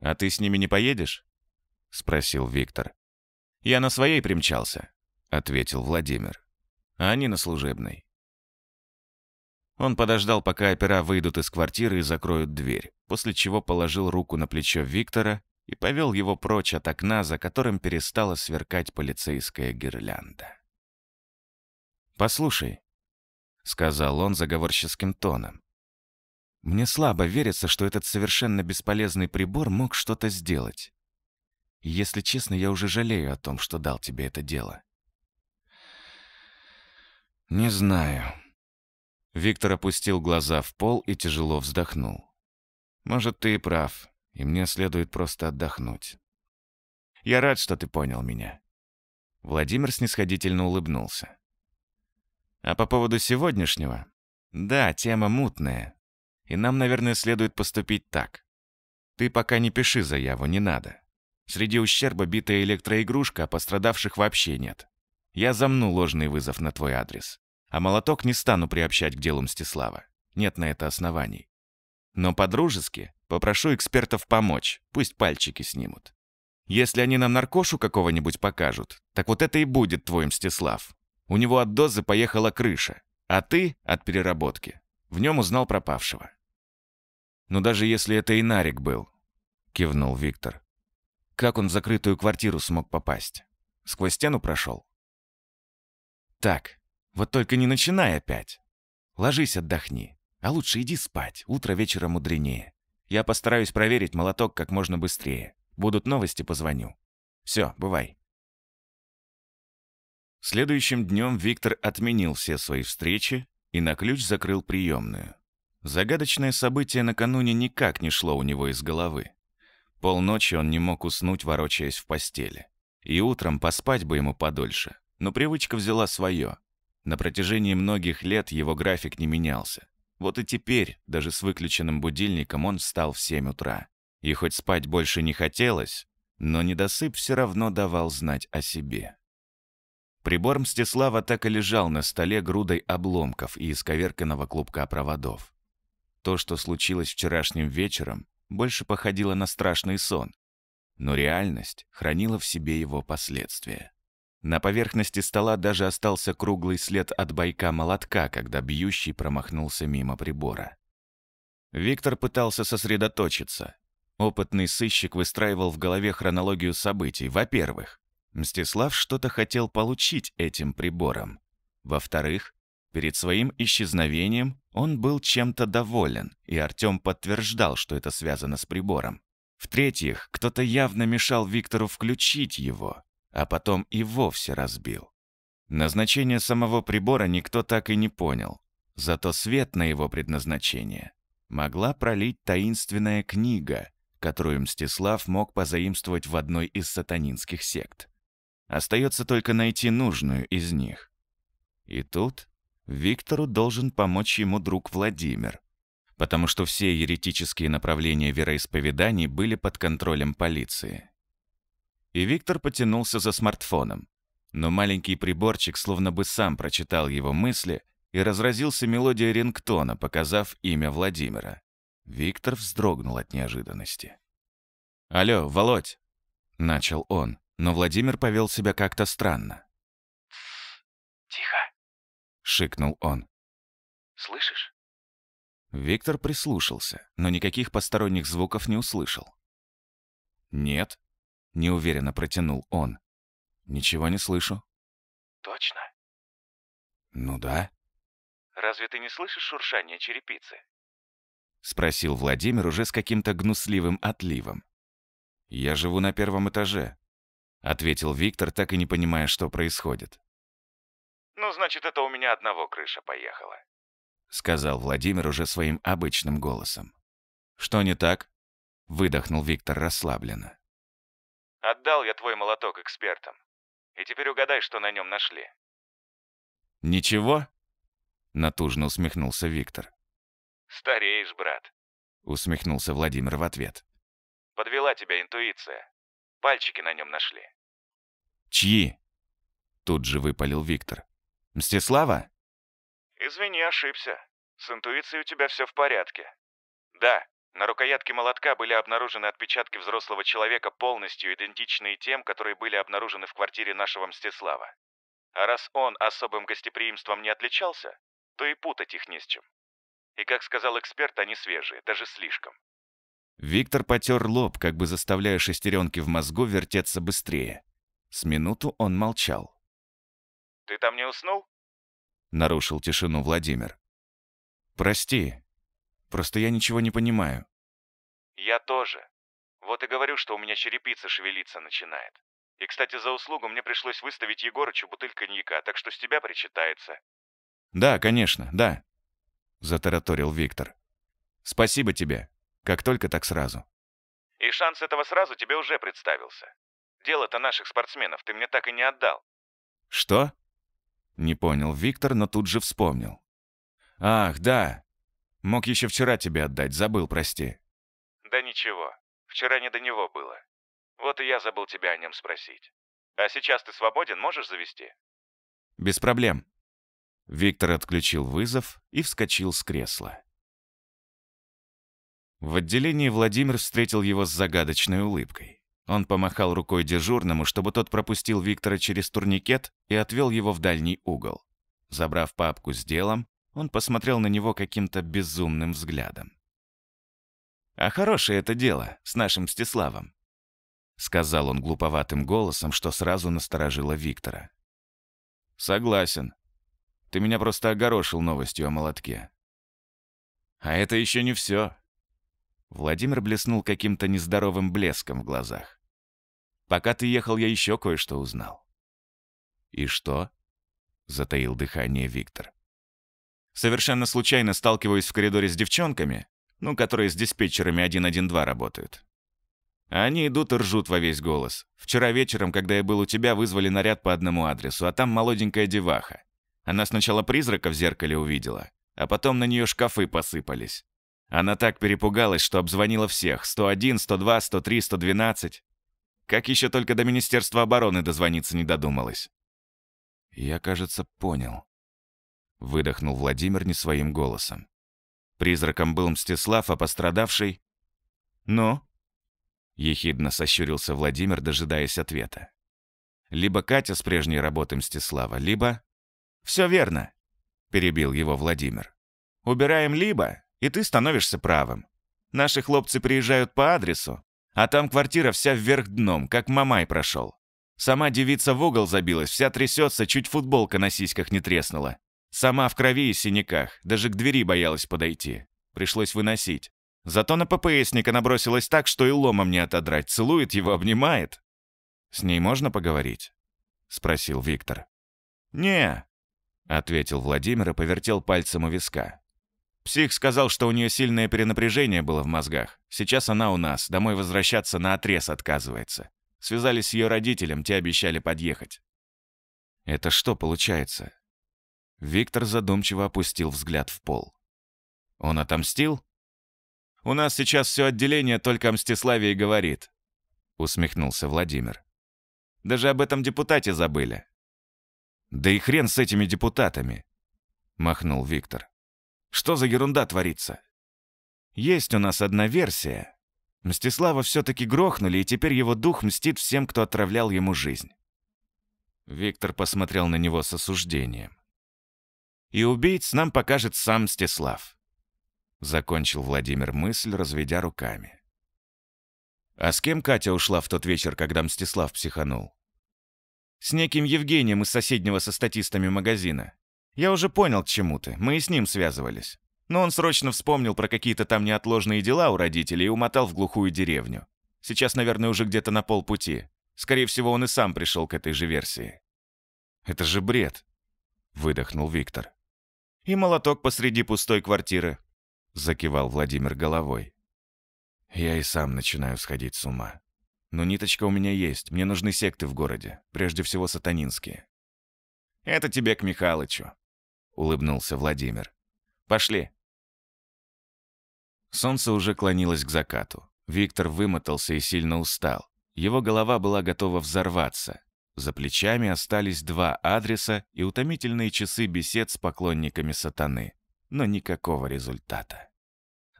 «А ты с ними не поедешь?» — спросил Виктор. «Я на своей примчался», — ответил Владимир. «А они на служебной». Он подождал, пока опера выйдут из квартиры и закроют дверь, после чего положил руку на плечо Виктора и повел его прочь от окна, за которым перестала сверкать полицейская гирлянда. «Послушай», — сказал он заговорческим тоном, — «мне слабо верится, что этот совершенно бесполезный прибор мог что-то сделать. если честно, я уже жалею о том, что дал тебе это дело». «Не знаю». Виктор опустил глаза в пол и тяжело вздохнул. «Может, ты и прав и мне следует просто отдохнуть. Я рад, что ты понял меня». Владимир снисходительно улыбнулся. «А по поводу сегодняшнего? Да, тема мутная. И нам, наверное, следует поступить так. Ты пока не пиши заяву, не надо. Среди ущерба битая электроигрушка, а пострадавших вообще нет. Я замну ложный вызов на твой адрес. А молоток не стану приобщать к делу Мстислава. Нет на это оснований. Но по-дружески Попрошу экспертов помочь, пусть пальчики снимут. Если они нам наркошу какого-нибудь покажут, так вот это и будет твой Мстислав. У него от дозы поехала крыша, а ты — от переработки. В нем узнал пропавшего. «Но даже если это и Инарик был», — кивнул Виктор. «Как он в закрытую квартиру смог попасть? Сквозь стену прошел?» «Так, вот только не начинай опять. Ложись, отдохни. А лучше иди спать, утро вечера мудренее. Я постараюсь проверить молоток как можно быстрее. Будут новости, позвоню. Все, бывай. Следующим днем Виктор отменил все свои встречи и на ключ закрыл приемную. Загадочное событие накануне никак не шло у него из головы. Полночи он не мог уснуть, ворочаясь в постели. И утром поспать бы ему подольше, но привычка взяла свое. На протяжении многих лет его график не менялся. Вот и теперь, даже с выключенным будильником, он встал в 7 утра. И хоть спать больше не хотелось, но недосып все равно давал знать о себе. Прибор Мстислава так и лежал на столе грудой обломков и исковерканного клубка проводов. То, что случилось вчерашним вечером, больше походило на страшный сон, но реальность хранила в себе его последствия. На поверхности стола даже остался круглый след от бойка молотка, когда бьющий промахнулся мимо прибора. Виктор пытался сосредоточиться. Опытный сыщик выстраивал в голове хронологию событий. Во-первых, Мстислав что-то хотел получить этим прибором. Во-вторых, перед своим исчезновением он был чем-то доволен, и Артём подтверждал, что это связано с прибором. В-третьих, кто-то явно мешал Виктору включить его, а потом и вовсе разбил. Назначение самого прибора никто так и не понял, зато свет на его предназначение могла пролить таинственная книга, которую Мстислав мог позаимствовать в одной из сатанинских сект. Остается только найти нужную из них. И тут Виктору должен помочь ему друг Владимир, потому что все еретические направления вероисповеданий были под контролем полиции. И Виктор потянулся за смартфоном. Но маленький приборчик словно бы сам прочитал его мысли и разразился мелодия рингтона, показав имя Владимира. Виктор вздрогнул от неожиданности. «Алло, Володь!» — начал он, но Владимир повел себя как-то странно. «Тихо!» — шикнул он. «Слышишь?» Виктор прислушался, но никаких посторонних звуков не услышал. «Нет», — неуверенно протянул он. «Ничего не слышу». «Точно?» «Ну да». «Разве ты не слышишь шуршание черепицы?» — спросил Владимир уже с каким-то гнусливым отливом. «Я живу на первом этаже», — ответил Виктор, так и не понимая, что происходит. «Ну, значит, это у меня одного крыша поехала», — сказал Владимир уже своим обычным голосом. «Что не так?» — выдохнул Виктор расслабленно. Отдал я твой молоток экспертам. И теперь угадай, что на нем нашли». «Ничего?» — натужно усмехнулся Виктор. «Стареешь, брат», — усмехнулся Владимир в ответ. «Подвела тебя интуиция. Пальчики на нем нашли». «Чьи?» — тут же выпалил Виктор. «Мстислава?» «Извини, ошибся. С интуицией у тебя все в порядке. Да, на рукоятке молотка были обнаружены отпечатки взрослого человека, полностью идентичные тем, которые были обнаружены в квартире нашего Мстислава. А раз он особым гостеприимством не отличался, то и путать их не с чем. И, как сказал эксперт, они свежие, даже слишком. Виктор потер лоб, как бы заставляя шестеренки в мозгу вертеться быстрее. С минуту он молчал. «Ты там не уснул?» — нарушил тишину Владимир. «Прости, Просто я ничего не понимаю». «Я тоже. Вот и говорю, что у меня черепица шевелиться начинает. И, кстати, за услугу мне пришлось выставить Егорычу бутыль коньяка, так что с тебя причитается». «Да, конечно, да», — затараторил Виктор. «Спасибо тебе. Как только, так сразу». «И шанс этого сразу тебе уже представился. Дело-то наших спортсменов ты мне так и не отдал». «Что?» — не понял Виктор, но тут же вспомнил. «Ах, да. Мог еще вчера тебе отдать, забыл, прости». «Да ничего, вчера не до него было. Вот и я забыл тебя о нем спросить. А сейчас ты свободен, можешь завести?» «Без проблем». Виктор отключил вызов и вскочил с кресла. В отделении Владимир встретил его с загадочной улыбкой. Он помахал рукой дежурному, чтобы тот пропустил Виктора через турникет и отвел его в дальний угол. Забрав папку с делом, он посмотрел на него каким-то безумным взглядом. «А хорошее это дело с нашим Стеславом», — сказал он глуповатым голосом, что сразу насторожило Виктора. «Согласен. Ты меня просто огорошил новостью о молотке». «А это еще не все». Владимир блеснул каким-то нездоровым блеском в глазах. «Пока ты ехал, я еще кое-что узнал». «И что?» — затаил дыхание Виктор. Совершенно случайно сталкиваюсь в коридоре с девчонками, ну, которые с диспетчерами 112 работают. Они идут и ржут во весь голос. Вчера вечером, когда я был у тебя, вызвали наряд по одному адресу, а там молоденькая деваха. Она сначала призрака в зеркале увидела, а потом на нее шкафы посыпались. Она так перепугалась, что обзвонила всех. 101, 102, 103, 112. Как еще только до Министерства обороны дозвониться не додумалась. Я, кажется, понял. — выдохнул Владимир не своим голосом. Призраком был Мстислав, а пострадавший... Но ну? ехидно сощурился Владимир, дожидаясь ответа. «Либо Катя с прежней работы Мстислава, либо...» «Все верно!» — перебил его Владимир. «Убираем либо, и ты становишься правым. Наши хлопцы приезжают по адресу, а там квартира вся вверх дном, как мамай прошел. Сама девица в угол забилась, вся трясется, чуть футболка на сиськах не треснула. Сама в крови и синяках, даже к двери боялась подойти. Пришлось выносить. Зато на ППСника набросилась так, что и ломом не отодрать. Целует его, обнимает. «С ней можно поговорить?» — спросил Виктор. «Не», — ответил Владимир и повертел пальцем у виска. Псих сказал, что у нее сильное перенапряжение было в мозгах. Сейчас она у нас, домой возвращаться на отрез отказывается. Связались с ее родителем, те обещали подъехать. Это что получается? Виктор задумчиво опустил взгляд в пол. «Он отомстил?» «У нас сейчас все отделение только о Мстиславе и говорит», — усмехнулся Владимир. «Даже об этом депутате забыли». «Да и хрен с этими депутатами», — махнул Виктор. «Что за ерунда творится?» «Есть у нас одна версия. Мстислава все-таки грохнули, и теперь его дух мстит всем, кто отравлял ему жизнь». Виктор посмотрел на него с осуждением и убийц нам покажет сам Стеслав», — закончил Владимир мысль, разведя руками. «А с кем Катя ушла в тот вечер, когда Мстислав психанул?» «С неким Евгением из соседнего со статистами магазина. Я уже понял, к чему ты, мы и с ним связывались. Но он срочно вспомнил про какие-то там неотложные дела у родителей и умотал в глухую деревню. Сейчас, наверное, уже где-то на полпути. Скорее всего, он и сам пришел к этой же версии». «Это же бред», — выдохнул Виктор и молоток посреди пустой квартиры», — закивал Владимир головой. «Я и сам начинаю сходить с ума. Но ниточка у меня есть, мне нужны секты в городе, прежде всего сатанинские». «Это тебе к Михалычу», — улыбнулся Владимир. «Пошли». Солнце уже клонилось к закату. Виктор вымотался и сильно устал. Его голова была готова взорваться. За плечами остались два адреса и утомительные часы бесед с поклонниками сатаны. Но никакого результата.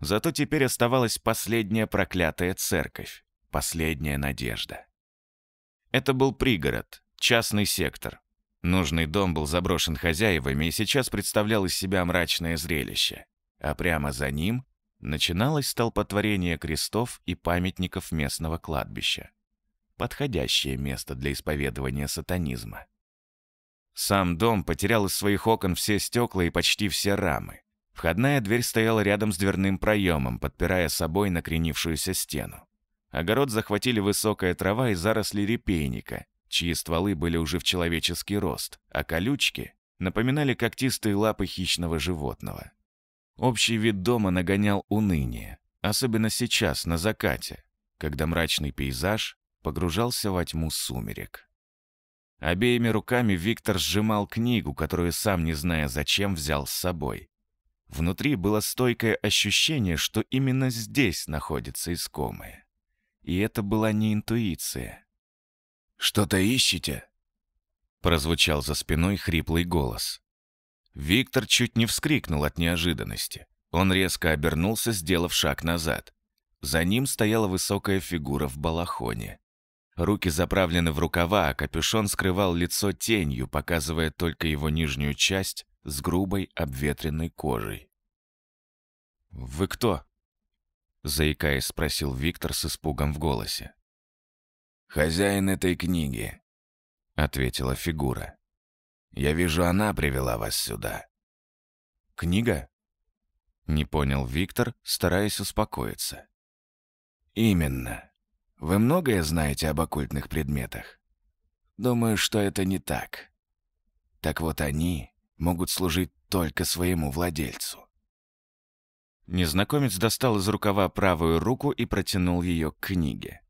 Зато теперь оставалась последняя проклятая церковь, последняя надежда. Это был пригород, частный сектор. Нужный дом был заброшен хозяевами и сейчас представлял из себя мрачное зрелище. А прямо за ним начиналось столпотворение крестов и памятников местного кладбища подходящее место для исповедования сатанизма. Сам дом потерял из своих окон все стекла и почти все рамы. Входная дверь стояла рядом с дверным проемом, подпирая собой накренившуюся стену. Огород захватили высокая трава и заросли репейника, чьи стволы были уже в человеческий рост, а колючки напоминали когтистые лапы хищного животного. Общий вид дома нагонял уныние, особенно сейчас, на закате, когда мрачный пейзаж погружался во тьму сумерек. Обеими руками Виктор сжимал книгу, которую сам не зная зачем взял с собой. Внутри было стойкое ощущение, что именно здесь находится искомое. И это была не интуиция. «Что-то ищете?» Прозвучал за спиной хриплый голос. Виктор чуть не вскрикнул от неожиданности. Он резко обернулся, сделав шаг назад. За ним стояла высокая фигура в балахоне. Руки заправлены в рукава, а капюшон скрывал лицо тенью, показывая только его нижнюю часть с грубой обветренной кожей. «Вы кто?» — заикаясь, спросил Виктор с испугом в голосе. «Хозяин этой книги», — ответила фигура. «Я вижу, она привела вас сюда». «Книга?» — не понял Виктор, стараясь успокоиться. «Именно», вы многое знаете об оккультных предметах? Думаю, что это не так. Так вот они могут служить только своему владельцу. Незнакомец достал из рукава правую руку и протянул ее к книге.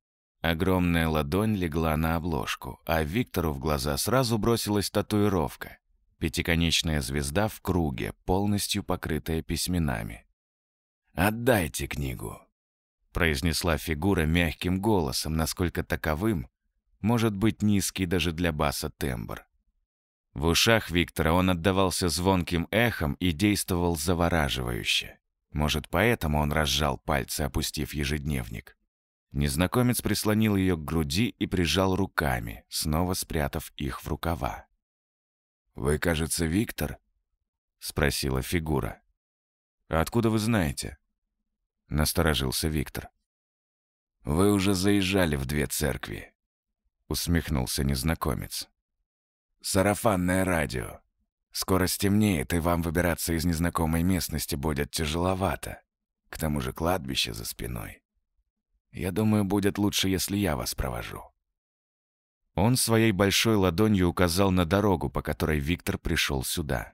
Огромная ладонь легла на обложку, а Виктору в глаза сразу бросилась татуировка. Пятиконечная звезда в круге, полностью покрытая письменами. «Отдайте книгу», произнесла фигура мягким голосом, насколько таковым может быть низкий даже для баса тембр. В ушах Виктора он отдавался звонким эхом и действовал завораживающе. Может, поэтому он разжал пальцы, опустив ежедневник. Незнакомец прислонил ее к груди и прижал руками, снова спрятав их в рукава. «Вы, кажется, Виктор?» — спросила фигура. «А откуда вы знаете?» насторожился Виктор. «Вы уже заезжали в две церкви», — усмехнулся незнакомец. «Сарафанное радио. Скоро стемнеет, и вам выбираться из незнакомой местности будет тяжеловато. К тому же кладбище за спиной. Я думаю, будет лучше, если я вас провожу». Он своей большой ладонью указал на дорогу, по которой Виктор пришел сюда.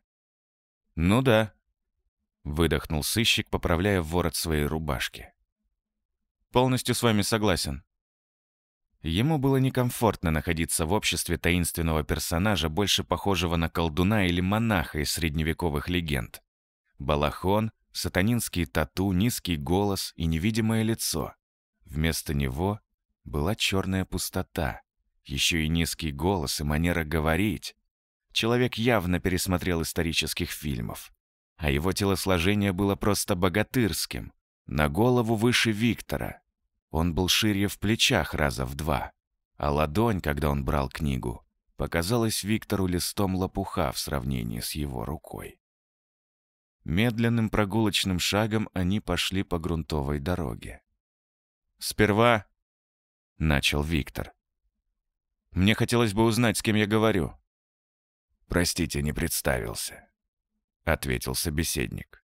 «Ну да, Выдохнул сыщик, поправляя ворот своей рубашки. «Полностью с вами согласен». Ему было некомфортно находиться в обществе таинственного персонажа, больше похожего на колдуна или монаха из средневековых легенд. Балахон, сатанинский тату, низкий голос и невидимое лицо. Вместо него была черная пустота, еще и низкий голос и манера говорить. Человек явно пересмотрел исторических фильмов а его телосложение было просто богатырским, на голову выше Виктора. Он был шире в плечах раза в два, а ладонь, когда он брал книгу, показалась Виктору листом лопуха в сравнении с его рукой. Медленным прогулочным шагом они пошли по грунтовой дороге. «Сперва...» — начал Виктор. «Мне хотелось бы узнать, с кем я говорю». «Простите, не представился ответил собеседник.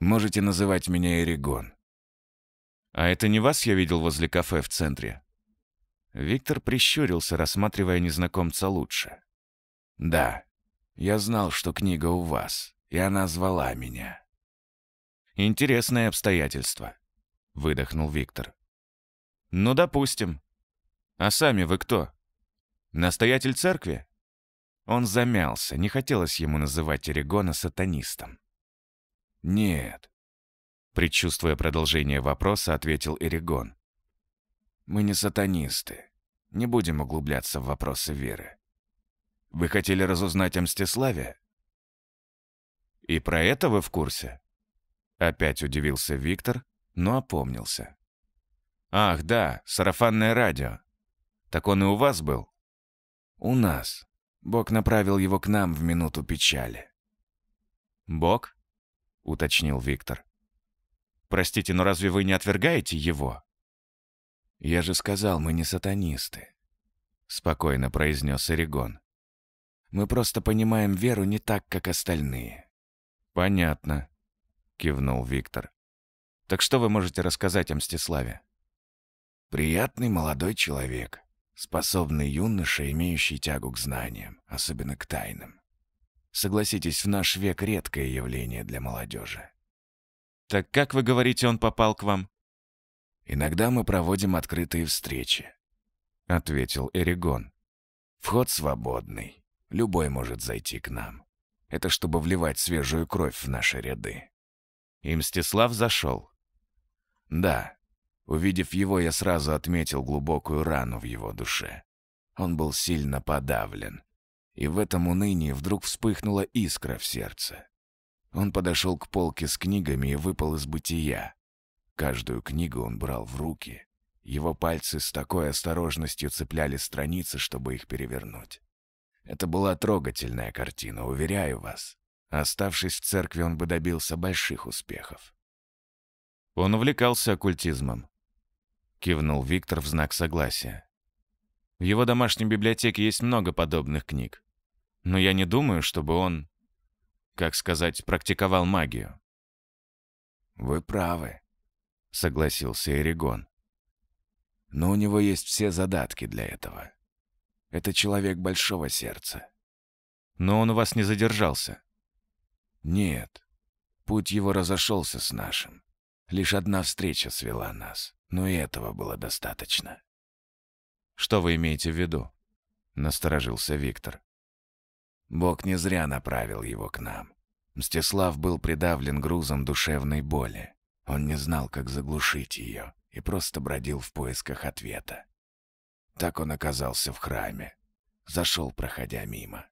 «Можете называть меня Эригон». «А это не вас я видел возле кафе в центре?» Виктор прищурился, рассматривая незнакомца лучше. «Да, я знал, что книга у вас, и она звала меня». «Интересное обстоятельство», — выдохнул Виктор. «Ну, допустим. А сами вы кто? Настоятель церкви?» Он замялся, не хотелось ему называть Орегона сатанистом. «Нет», — предчувствуя продолжение вопроса, ответил Эригон. «Мы не сатанисты. Не будем углубляться в вопросы веры. Вы хотели разузнать о Мстиславе?» «И про это вы в курсе?» Опять удивился Виктор, но опомнился. «Ах, да, сарафанное радио. Так он и у вас был?» «У нас. Бог направил его к нам в минуту печали». «Бог?» — уточнил Виктор. «Простите, но разве вы не отвергаете его?» «Я же сказал, мы не сатанисты», — спокойно произнес Орегон. «Мы просто понимаем веру не так, как остальные». «Понятно», — кивнул Виктор. «Так что вы можете рассказать о Мстиславе?» «Приятный молодой человек», Способный юноша, имеющий тягу к знаниям, особенно к тайным. Согласитесь, в наш век редкое явление для молодежи. Так как вы говорите, он попал к вам? Иногда мы проводим открытые встречи, ответил Эригон. Вход свободный. Любой может зайти к нам. Это чтобы вливать свежую кровь в наши ряды. И Мстислав зашел. Да, Увидев его, я сразу отметил глубокую рану в его душе. Он был сильно подавлен. И в этом унынии вдруг вспыхнула искра в сердце. Он подошел к полке с книгами и выпал из бытия. Каждую книгу он брал в руки. Его пальцы с такой осторожностью цепляли страницы, чтобы их перевернуть. Это была трогательная картина, уверяю вас. Оставшись в церкви, он бы добился больших успехов. Он увлекался оккультизмом. — кивнул Виктор в знак согласия. «В его домашней библиотеке есть много подобных книг. Но я не думаю, чтобы он, как сказать, практиковал магию». «Вы правы», — согласился Эригон. «Но у него есть все задатки для этого. Это человек большого сердца». «Но он у вас не задержался?» «Нет. Путь его разошелся с нашим. Лишь одна встреча свела нас» но и этого было достаточно. «Что вы имеете в виду?» — насторожился Виктор. Бог не зря направил его к нам. Мстислав был придавлен грузом душевной боли. Он не знал, как заглушить ее, и просто бродил в поисках ответа. Так он оказался в храме. Зашел, проходя мимо.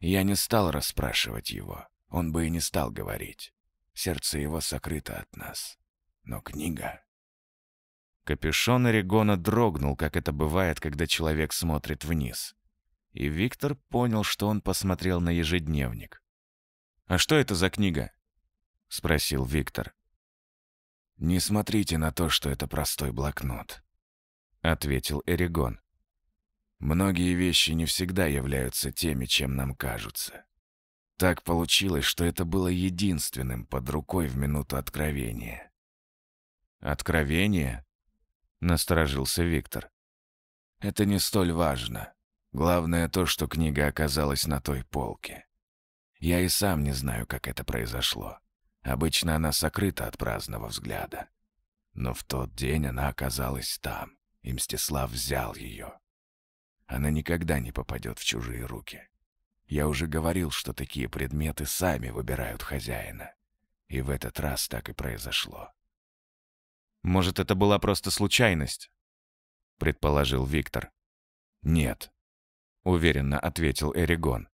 Я не стал расспрашивать его, он бы и не стал говорить. Сердце его сокрыто от нас. Но книга... Капюшон Орегона дрогнул, как это бывает, когда человек смотрит вниз. И Виктор понял, что он посмотрел на ежедневник. «А что это за книга?» — спросил Виктор. «Не смотрите на то, что это простой блокнот», — ответил Эригон. «Многие вещи не всегда являются теми, чем нам кажутся. Так получилось, что это было единственным под рукой в минуту откровения». «Откровение?» — насторожился Виктор. «Это не столь важно. Главное то, что книга оказалась на той полке. Я и сам не знаю, как это произошло. Обычно она сокрыта от праздного взгляда. Но в тот день она оказалась там, и Мстислав взял ее. Она никогда не попадет в чужие руки. Я уже говорил, что такие предметы сами выбирают хозяина. И в этот раз так и произошло. Может, это была просто случайность?» — предположил Виктор. «Нет», — уверенно ответил Эригон.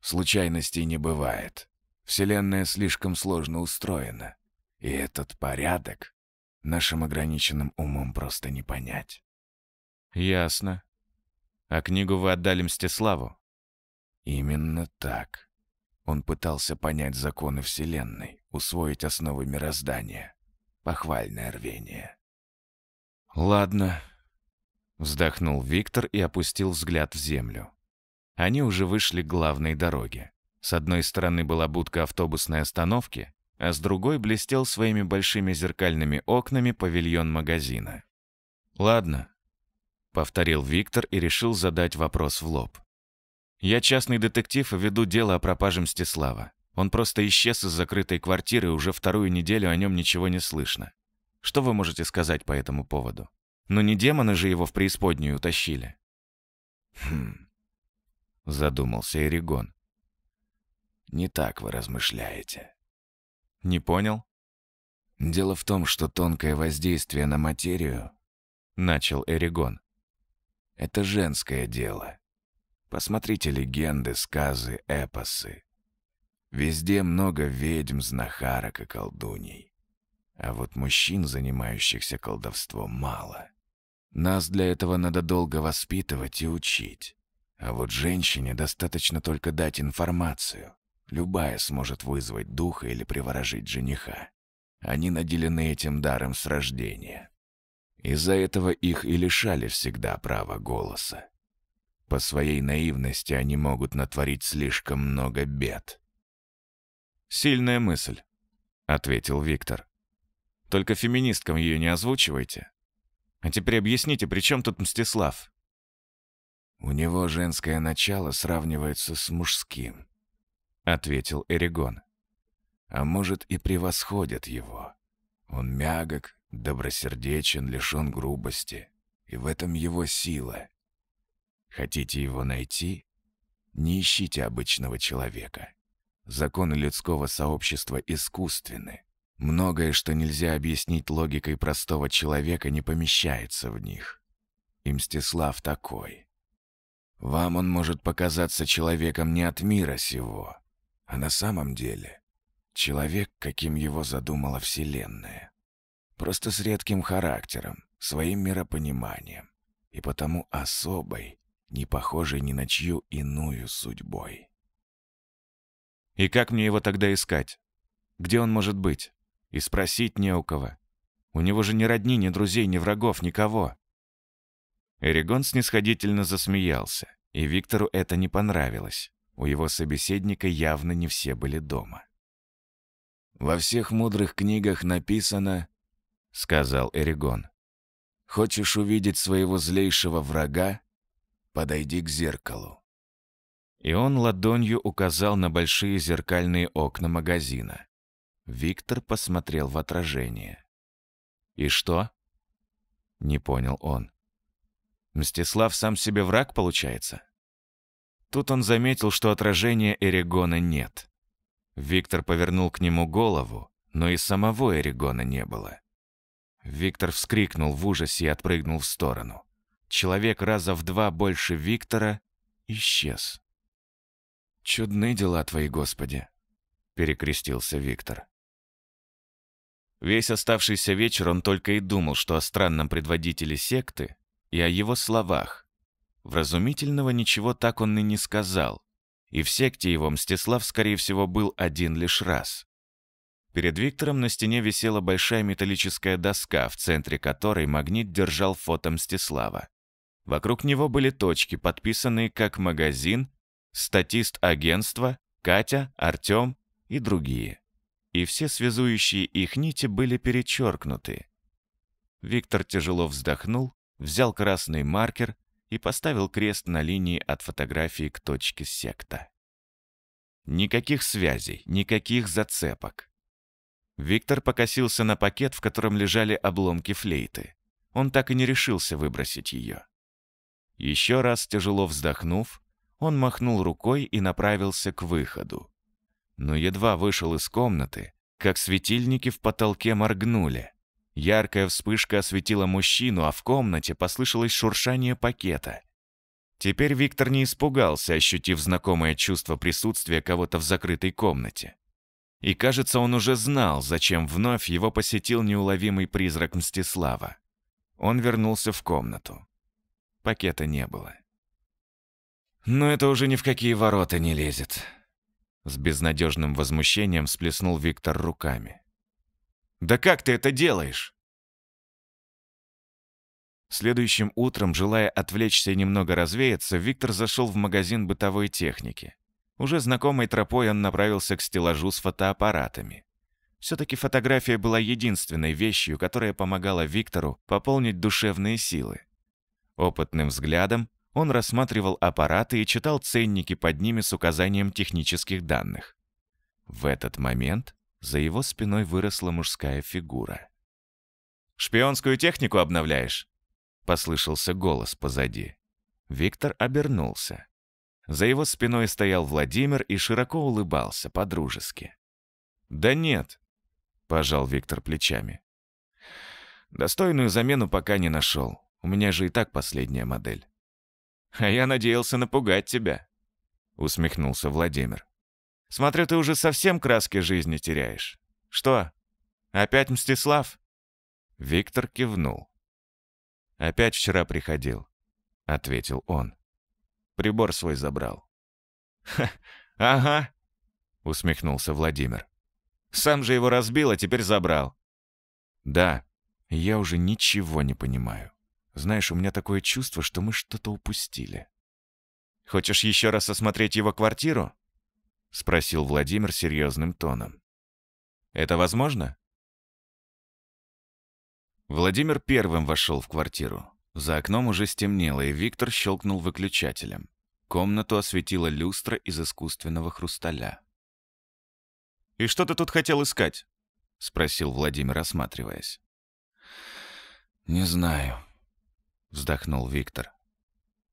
«Случайностей не бывает. Вселенная слишком сложно устроена. И этот порядок нашим ограниченным умом просто не понять». «Ясно. А книгу вы отдали Мстиславу?» «Именно так». Он пытался понять законы Вселенной, усвоить основы мироздания. Похвальное рвение. «Ладно», — вздохнул Виктор и опустил взгляд в землю. Они уже вышли к главной дороге. С одной стороны была будка автобусной остановки, а с другой блестел своими большими зеркальными окнами павильон магазина. «Ладно», — повторил Виктор и решил задать вопрос в лоб. «Я частный детектив и веду дело о пропаже Мстислава. Он просто исчез из закрытой квартиры, и уже вторую неделю о нем ничего не слышно. Что вы можете сказать по этому поводу? Но ну, не демоны же его в преисподнюю утащили. Хм. Задумался Эригон. Не так вы размышляете. Не понял? Дело в том, что тонкое воздействие на материю, начал Эригон. Это женское дело. Посмотрите легенды, сказы, эпосы. Везде много ведьм, знахарок и колдуней. А вот мужчин, занимающихся колдовством, мало. Нас для этого надо долго воспитывать и учить. А вот женщине достаточно только дать информацию. Любая сможет вызвать духа или приворожить жениха. Они наделены этим даром с рождения. Из-за этого их и лишали всегда права голоса. По своей наивности они могут натворить слишком много бед. «Сильная мысль», — ответил Виктор. «Только феминисткам ее не озвучивайте. А теперь объясните, при чем тут Мстислав?» «У него женское начало сравнивается с мужским», — ответил Эригон. «А может, и превосходит его. Он мягок, добросердечен, лишен грубости, и в этом его сила. Хотите его найти? Не ищите обычного человека. Законы людского сообщества искусственны. Многое, что нельзя объяснить логикой простого человека, не помещается в них. И Мстислав такой. Вам он может показаться человеком не от мира сего, а на самом деле человек, каким его задумала Вселенная. Просто с редким характером, своим миропониманием и потому особой, не похожей ни на чью иную судьбой. И как мне его тогда искать? Где он может быть? И спросить не у кого. У него же ни родни, ни друзей, ни врагов, никого. Эригон снисходительно засмеялся, и Виктору это не понравилось. У его собеседника явно не все были дома. «Во всех мудрых книгах написано...» — сказал Эригон. «Хочешь увидеть своего злейшего врага? Подойди к зеркалу». И он ладонью указал на большие зеркальные окна магазина. Виктор посмотрел в отражение. «И что?» — не понял он. «Мстислав сам себе враг, получается?» Тут он заметил, что отражения Эрегона нет. Виктор повернул к нему голову, но и самого Эрегона не было. Виктор вскрикнул в ужасе и отпрыгнул в сторону. Человек раза в два больше Виктора исчез. «Чудны дела твои, Господи!» — перекрестился Виктор. Весь оставшийся вечер он только и думал, что о странном предводителе секты и о его словах. Вразумительного ничего так он и не сказал, и в секте его Мстислав, скорее всего, был один лишь раз. Перед Виктором на стене висела большая металлическая доска, в центре которой магнит держал фото Мстислава. Вокруг него были точки, подписанные как «магазин» статист агентства, Катя, Артем и другие. И все связующие их нити были перечеркнуты. Виктор тяжело вздохнул, взял красный маркер и поставил крест на линии от фотографии к точке секта. Никаких связей, никаких зацепок. Виктор покосился на пакет, в котором лежали обломки флейты. Он так и не решился выбросить ее. Еще раз тяжело вздохнув, он махнул рукой и направился к выходу. Но едва вышел из комнаты, как светильники в потолке моргнули. Яркая вспышка осветила мужчину, а в комнате послышалось шуршание пакета. Теперь Виктор не испугался, ощутив знакомое чувство присутствия кого-то в закрытой комнате. И кажется, он уже знал, зачем вновь его посетил неуловимый призрак Мстислава. Он вернулся в комнату. Пакета не было. Но это уже ни в какие ворота не лезет. С безнадежным возмущением сплеснул Виктор руками. «Да как ты это делаешь?» Следующим утром, желая отвлечься и немного развеяться, Виктор зашел в магазин бытовой техники. Уже знакомой тропой он направился к стеллажу с фотоаппаратами. Все-таки фотография была единственной вещью, которая помогала Виктору пополнить душевные силы. Опытным взглядом он рассматривал аппараты и читал ценники под ними с указанием технических данных. В этот момент за его спиной выросла мужская фигура. «Шпионскую технику обновляешь?» — послышался голос позади. Виктор обернулся. За его спиной стоял Владимир и широко улыбался, по-дружески. «Да нет», — пожал Виктор плечами. «Достойную замену пока не нашел. У меня же и так последняя модель». А я надеялся напугать тебя», — усмехнулся Владимир. «Смотрю, ты уже совсем краски жизни теряешь. Что, опять Мстислав?» Виктор кивнул. «Опять вчера приходил», — ответил он. «Прибор свой забрал». «Ха, ага», — усмехнулся Владимир. «Сам же его разбил, а теперь забрал». «Да, я уже ничего не понимаю». Знаешь, у меня такое чувство, что мы что-то упустили. Хочешь еще раз осмотреть его квартиру? Спросил Владимир серьезным тоном. Это возможно? Владимир первым вошел в квартиру. За окном уже стемнело, и Виктор щелкнул выключателем. Комнату осветила люстра из искусственного хрусталя. «И что ты тут хотел искать?» — спросил Владимир, осматриваясь. «Не знаю», вздохнул Виктор.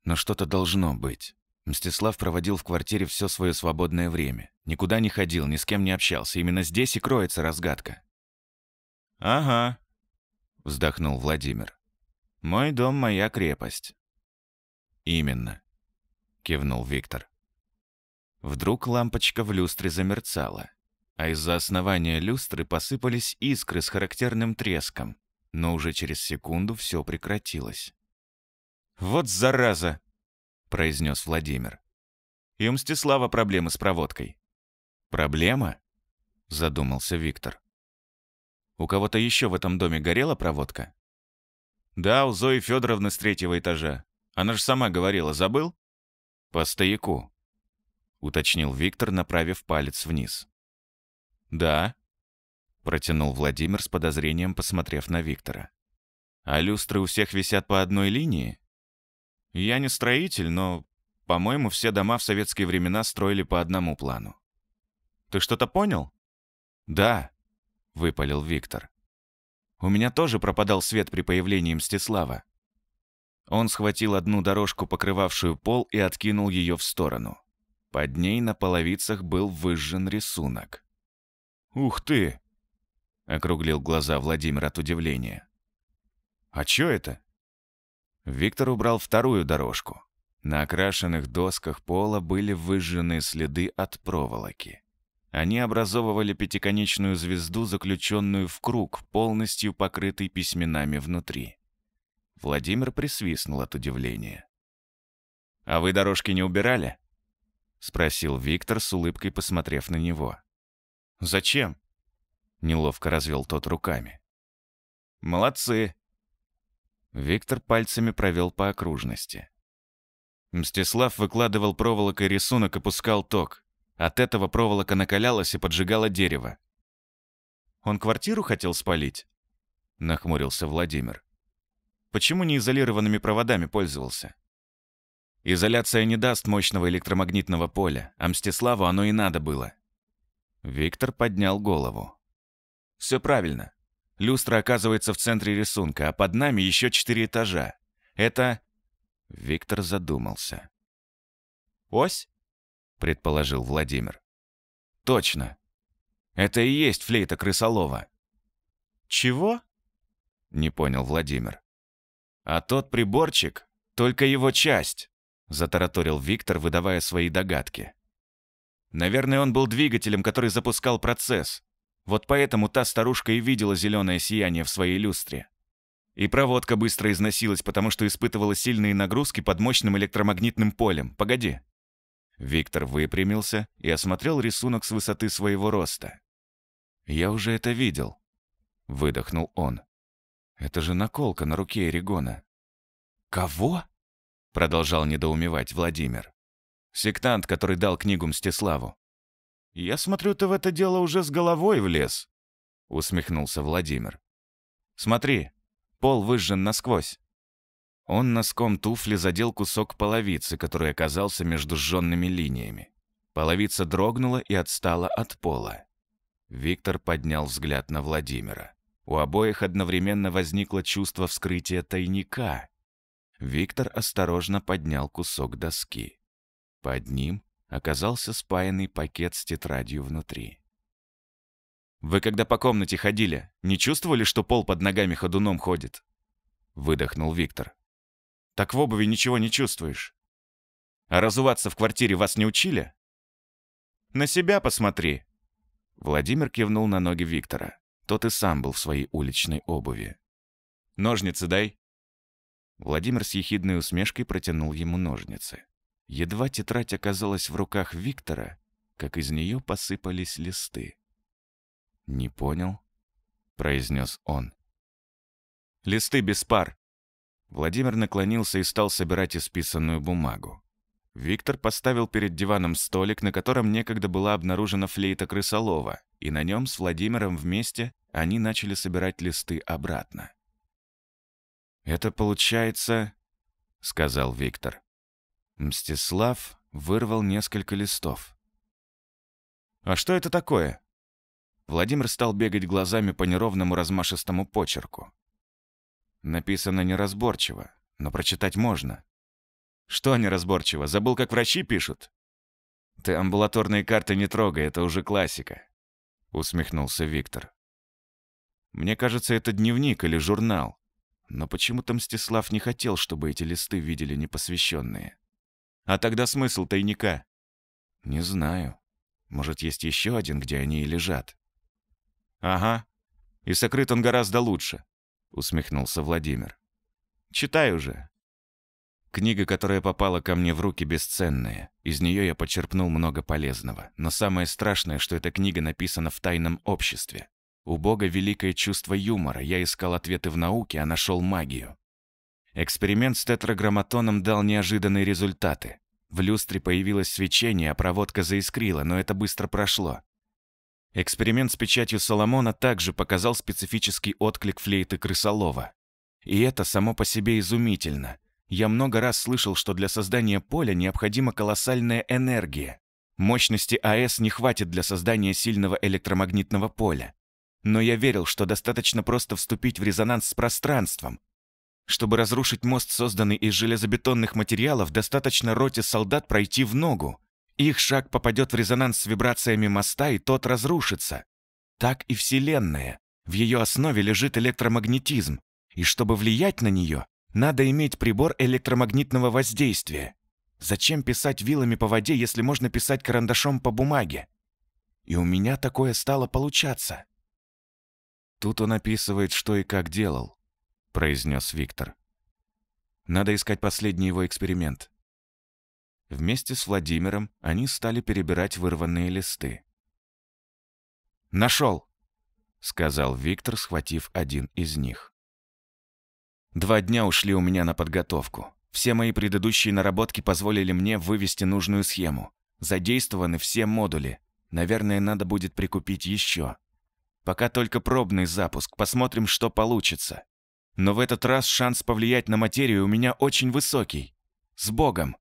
Но что-то должно быть. Мстислав проводил в квартире все свое свободное время. Никуда не ходил, ни с кем не общался. Именно здесь и кроется разгадка. «Ага», — вздохнул Владимир. «Мой дом — моя крепость». «Именно», — кивнул Виктор. Вдруг лампочка в люстре замерцала, а из-за основания люстры посыпались искры с характерным треском, но уже через секунду все прекратилось. «Вот зараза!» — произнес Владимир. «И у Мстислава проблемы с проводкой». «Проблема?» — задумался Виктор. «У кого-то еще в этом доме горела проводка?» «Да, у Зои Федоровны с третьего этажа. Она же сама говорила, забыл?» «По стояку», — уточнил Виктор, направив палец вниз. «Да», — протянул Владимир с подозрением, посмотрев на Виктора. «А люстры у всех висят по одной линии?» Я не строитель, но, по-моему, все дома в советские времена строили по одному плану. Ты что-то понял? Да, выпалил Виктор. У меня тоже пропадал свет при появлении Мстислава. Он схватил одну дорожку, покрывавшую пол, и откинул ее в сторону. Под ней на половицах был выжжен рисунок. «Ух ты!» — округлил глаза Владимир от удивления. «А чё это?» Виктор убрал вторую дорожку. На окрашенных досках пола были выжжены следы от проволоки. Они образовывали пятиконечную звезду, заключенную в круг, полностью покрытый письменами внутри. Владимир присвистнул от удивления. «А вы дорожки не убирали?» — спросил Виктор с улыбкой, посмотрев на него. «Зачем?» — неловко развел тот руками. «Молодцы!» Виктор пальцами провел по окружности. Мстислав выкладывал проволокой рисунок и пускал ток. От этого проволока накалялась и поджигала дерево. «Он квартиру хотел спалить?» — нахмурился Владимир. «Почему не изолированными проводами пользовался?» «Изоляция не даст мощного электромагнитного поля, а Мстиславу оно и надо было». Виктор поднял голову. «Все правильно. Люстра оказывается в центре рисунка, а под нами еще четыре этажа. Это... Виктор задумался. «Ось?» — предположил Владимир. «Точно. Это и есть флейта крысолова». «Чего?» — не понял Владимир. «А тот приборчик — только его часть», — затараторил Виктор, выдавая свои догадки. «Наверное, он был двигателем, который запускал процесс. Вот поэтому та старушка и видела зеленое сияние в своей люстре. И проводка быстро износилась, потому что испытывала сильные нагрузки под мощным электромагнитным полем. Погоди. Виктор выпрямился и осмотрел рисунок с высоты своего роста. «Я уже это видел», — выдохнул он. «Это же наколка на руке Эригона». «Кого?» — продолжал недоумевать Владимир. «Сектант, который дал книгу Мстиславу. Я смотрю, ты в это дело уже с головой влез», — усмехнулся Владимир. «Смотри, пол выжжен насквозь». Он носком туфли задел кусок половицы, который оказался между сжёнными линиями. Половица дрогнула и отстала от пола. Виктор поднял взгляд на Владимира. У обоих одновременно возникло чувство вскрытия тайника. Виктор осторожно поднял кусок доски. Под ним оказался спаянный пакет с тетрадью внутри. «Вы когда по комнате ходили, не чувствовали, что пол под ногами ходуном ходит?» Выдохнул Виктор. «Так в обуви ничего не чувствуешь. А разуваться в квартире вас не учили?» «На себя посмотри!» Владимир кивнул на ноги Виктора. Тот и сам был в своей уличной обуви. «Ножницы дай!» Владимир с ехидной усмешкой протянул ему ножницы. Едва тетрадь оказалась в руках Виктора, как из нее посыпались листы. «Не понял?» — произнес он. «Листы без пар!» Владимир наклонился и стал собирать исписанную бумагу. Виктор поставил перед диваном столик, на котором некогда была обнаружена флейта крысолова, и на нем с Владимиром вместе они начали собирать листы обратно. «Это получается...» — сказал Виктор. Мстислав вырвал несколько листов. «А что это такое?» Владимир стал бегать глазами по неровному размашистому почерку. Написано неразборчиво, но прочитать можно. «Что неразборчиво? Забыл, как врачи пишут?» «Ты амбулаторные карты не трогай, это уже классика», — усмехнулся Виктор. «Мне кажется, это дневник или журнал. Но почему-то Мстислав не хотел, чтобы эти листы видели непосвященные. А тогда смысл тайника? Не знаю. Может, есть еще один, где они и лежат. Ага. И сокрыт он гораздо лучше, усмехнулся Владимир. Читай уже. Книга, которая попала ко мне в руки, бесценная. Из нее я почерпнул много полезного. Но самое страшное, что эта книга написана в тайном обществе. У Бога великое чувство юмора. Я искал ответы в науке, а нашел магию. Эксперимент с тетраграмматоном дал неожиданные результаты. В люстре появилось свечение, а проводка заискрила, но это быстро прошло. Эксперимент с печатью Соломона также показал специфический отклик флейты крысолова. И это само по себе изумительно. Я много раз слышал, что для создания поля необходима колоссальная энергия. Мощности АЭС не хватит для создания сильного электромагнитного поля. Но я верил, что достаточно просто вступить в резонанс с пространством, чтобы разрушить мост, созданный из железобетонных материалов, достаточно роте солдат пройти в ногу. Их шаг попадет в резонанс с вибрациями моста, и тот разрушится. Так и Вселенная. В ее основе лежит электромагнетизм, и чтобы влиять на нее, надо иметь прибор электромагнитного воздействия. Зачем писать вилами по воде, если можно писать карандашом по бумаге? И у меня такое стало получаться. Тут он описывает, что и как делал произнес Виктор. Надо искать последний его эксперимент. Вместе с Владимиром они стали перебирать вырванные листы. «Нашел!» — сказал Виктор, схватив один из них. «Два дня ушли у меня на подготовку. Все мои предыдущие наработки позволили мне вывести нужную схему. Задействованы все модули. Наверное, надо будет прикупить еще. Пока только пробный запуск, посмотрим, что получится. Но в этот раз шанс повлиять на материю у меня очень высокий. С Богом.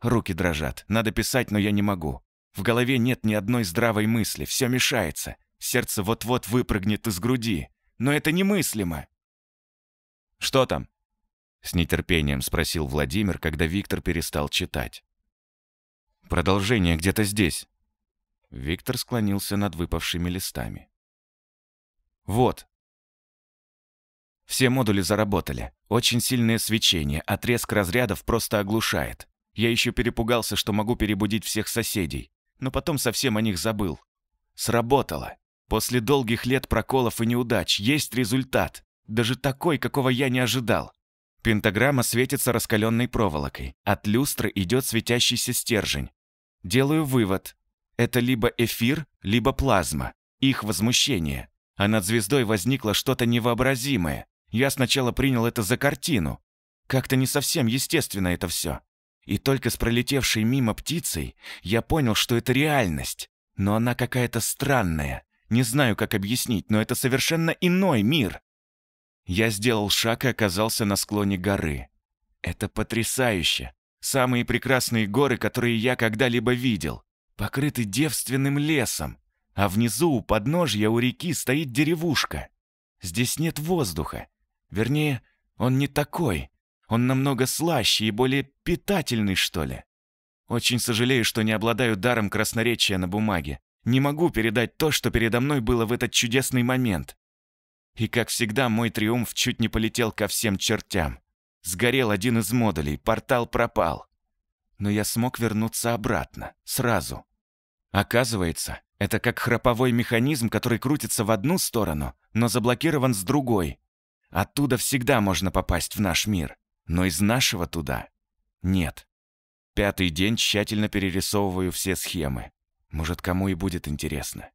Руки дрожат. Надо писать, но я не могу. В голове нет ни одной здравой мысли. Все мешается. Сердце вот-вот выпрыгнет из груди. Но это немыслимо. «Что там?» С нетерпением спросил Владимир, когда Виктор перестал читать. «Продолжение где-то здесь». Виктор склонился над выпавшими листами. «Вот, все модули заработали. Очень сильное свечение, отрезк разрядов просто оглушает. Я еще перепугался, что могу перебудить всех соседей, но потом совсем о них забыл. Сработало. После долгих лет проколов и неудач есть результат. Даже такой, какого я не ожидал. Пентаграмма светится раскаленной проволокой. От люстры идет светящийся стержень. Делаю вывод. Это либо эфир, либо плазма. Их возмущение. А над звездой возникло что-то невообразимое. Я сначала принял это за картину. Как-то не совсем естественно это все. И только с пролетевшей мимо птицей я понял, что это реальность. Но она какая-то странная. Не знаю, как объяснить, но это совершенно иной мир. Я сделал шаг и оказался на склоне горы. Это потрясающе. Самые прекрасные горы, которые я когда-либо видел, покрыты девственным лесом, а внизу у подножья у реки стоит деревушка. Здесь нет воздуха, Вернее, он не такой. Он намного слаще и более питательный, что ли. Очень сожалею, что не обладаю даром красноречия на бумаге. Не могу передать то, что передо мной было в этот чудесный момент. И, как всегда, мой триумф чуть не полетел ко всем чертям. Сгорел один из модулей, портал пропал. Но я смог вернуться обратно, сразу. Оказывается, это как храповой механизм, который крутится в одну сторону, но заблокирован с другой. Оттуда всегда можно попасть в наш мир, но из нашего туда нет. Пятый день тщательно перерисовываю все схемы. Может, кому и будет интересно.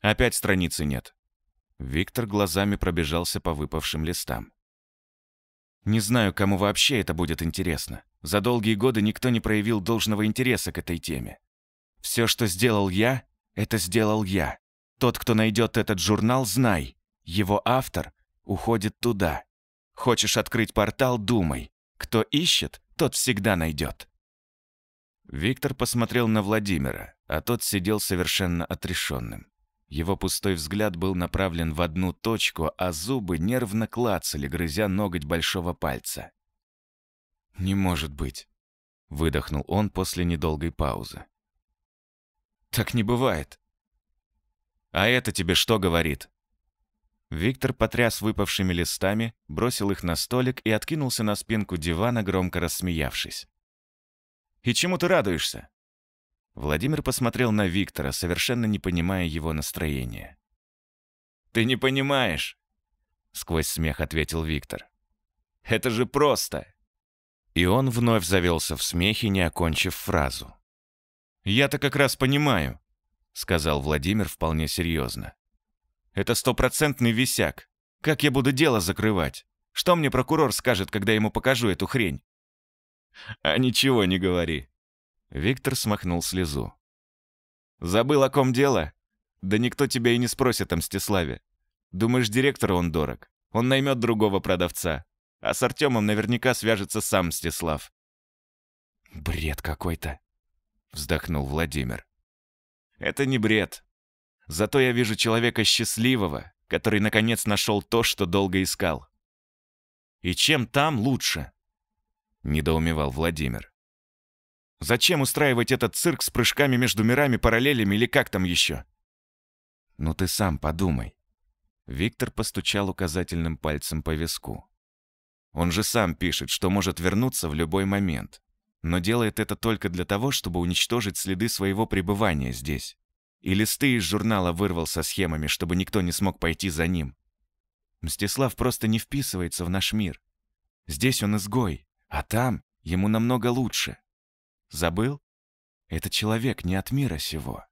Опять страницы нет. Виктор глазами пробежался по выпавшим листам. Не знаю, кому вообще это будет интересно. За долгие годы никто не проявил должного интереса к этой теме. Все, что сделал я, это сделал я. Тот, кто найдет этот журнал, знай. Его автор уходит туда. Хочешь открыть портал — думай. Кто ищет, тот всегда найдет. Виктор посмотрел на Владимира, а тот сидел совершенно отрешенным. Его пустой взгляд был направлен в одну точку, а зубы нервно клацали, грызя ноготь большого пальца. «Не может быть», — выдохнул он после недолгой паузы. «Так не бывает». «А это тебе что говорит?» Виктор потряс выпавшими листами, бросил их на столик и откинулся на спинку дивана, громко рассмеявшись. «И чему ты радуешься?» Владимир посмотрел на Виктора, совершенно не понимая его настроения. «Ты не понимаешь!» Сквозь смех ответил Виктор. «Это же просто!» И он вновь завелся в смехе, не окончив фразу. «Я-то как раз понимаю», — сказал Владимир вполне серьезно. Это стопроцентный висяк. Как я буду дело закрывать? Что мне прокурор скажет, когда ему покажу эту хрень? А ничего не говори. Виктор смахнул слезу. Забыл, о ком дело? Да никто тебя и не спросит о Мстиславе. Думаешь, директор он дорог? Он наймет другого продавца. А с Артемом наверняка свяжется сам Мстислав. Бред какой-то, вздохнул Владимир. Это не бред. Зато я вижу человека счастливого, который наконец нашел то, что долго искал. И чем там лучше? Недоумевал Владимир. Зачем устраивать этот цирк с прыжками между мирами, параллелями или как там еще? Ну ты сам подумай. Виктор постучал указательным пальцем по виску. Он же сам пишет, что может вернуться в любой момент, но делает это только для того, чтобы уничтожить следы своего пребывания здесь и листы из журнала вырвал со схемами, чтобы никто не смог пойти за ним. Мстислав просто не вписывается в наш мир. Здесь он изгой, а там ему намного лучше. Забыл? Это человек не от мира сего.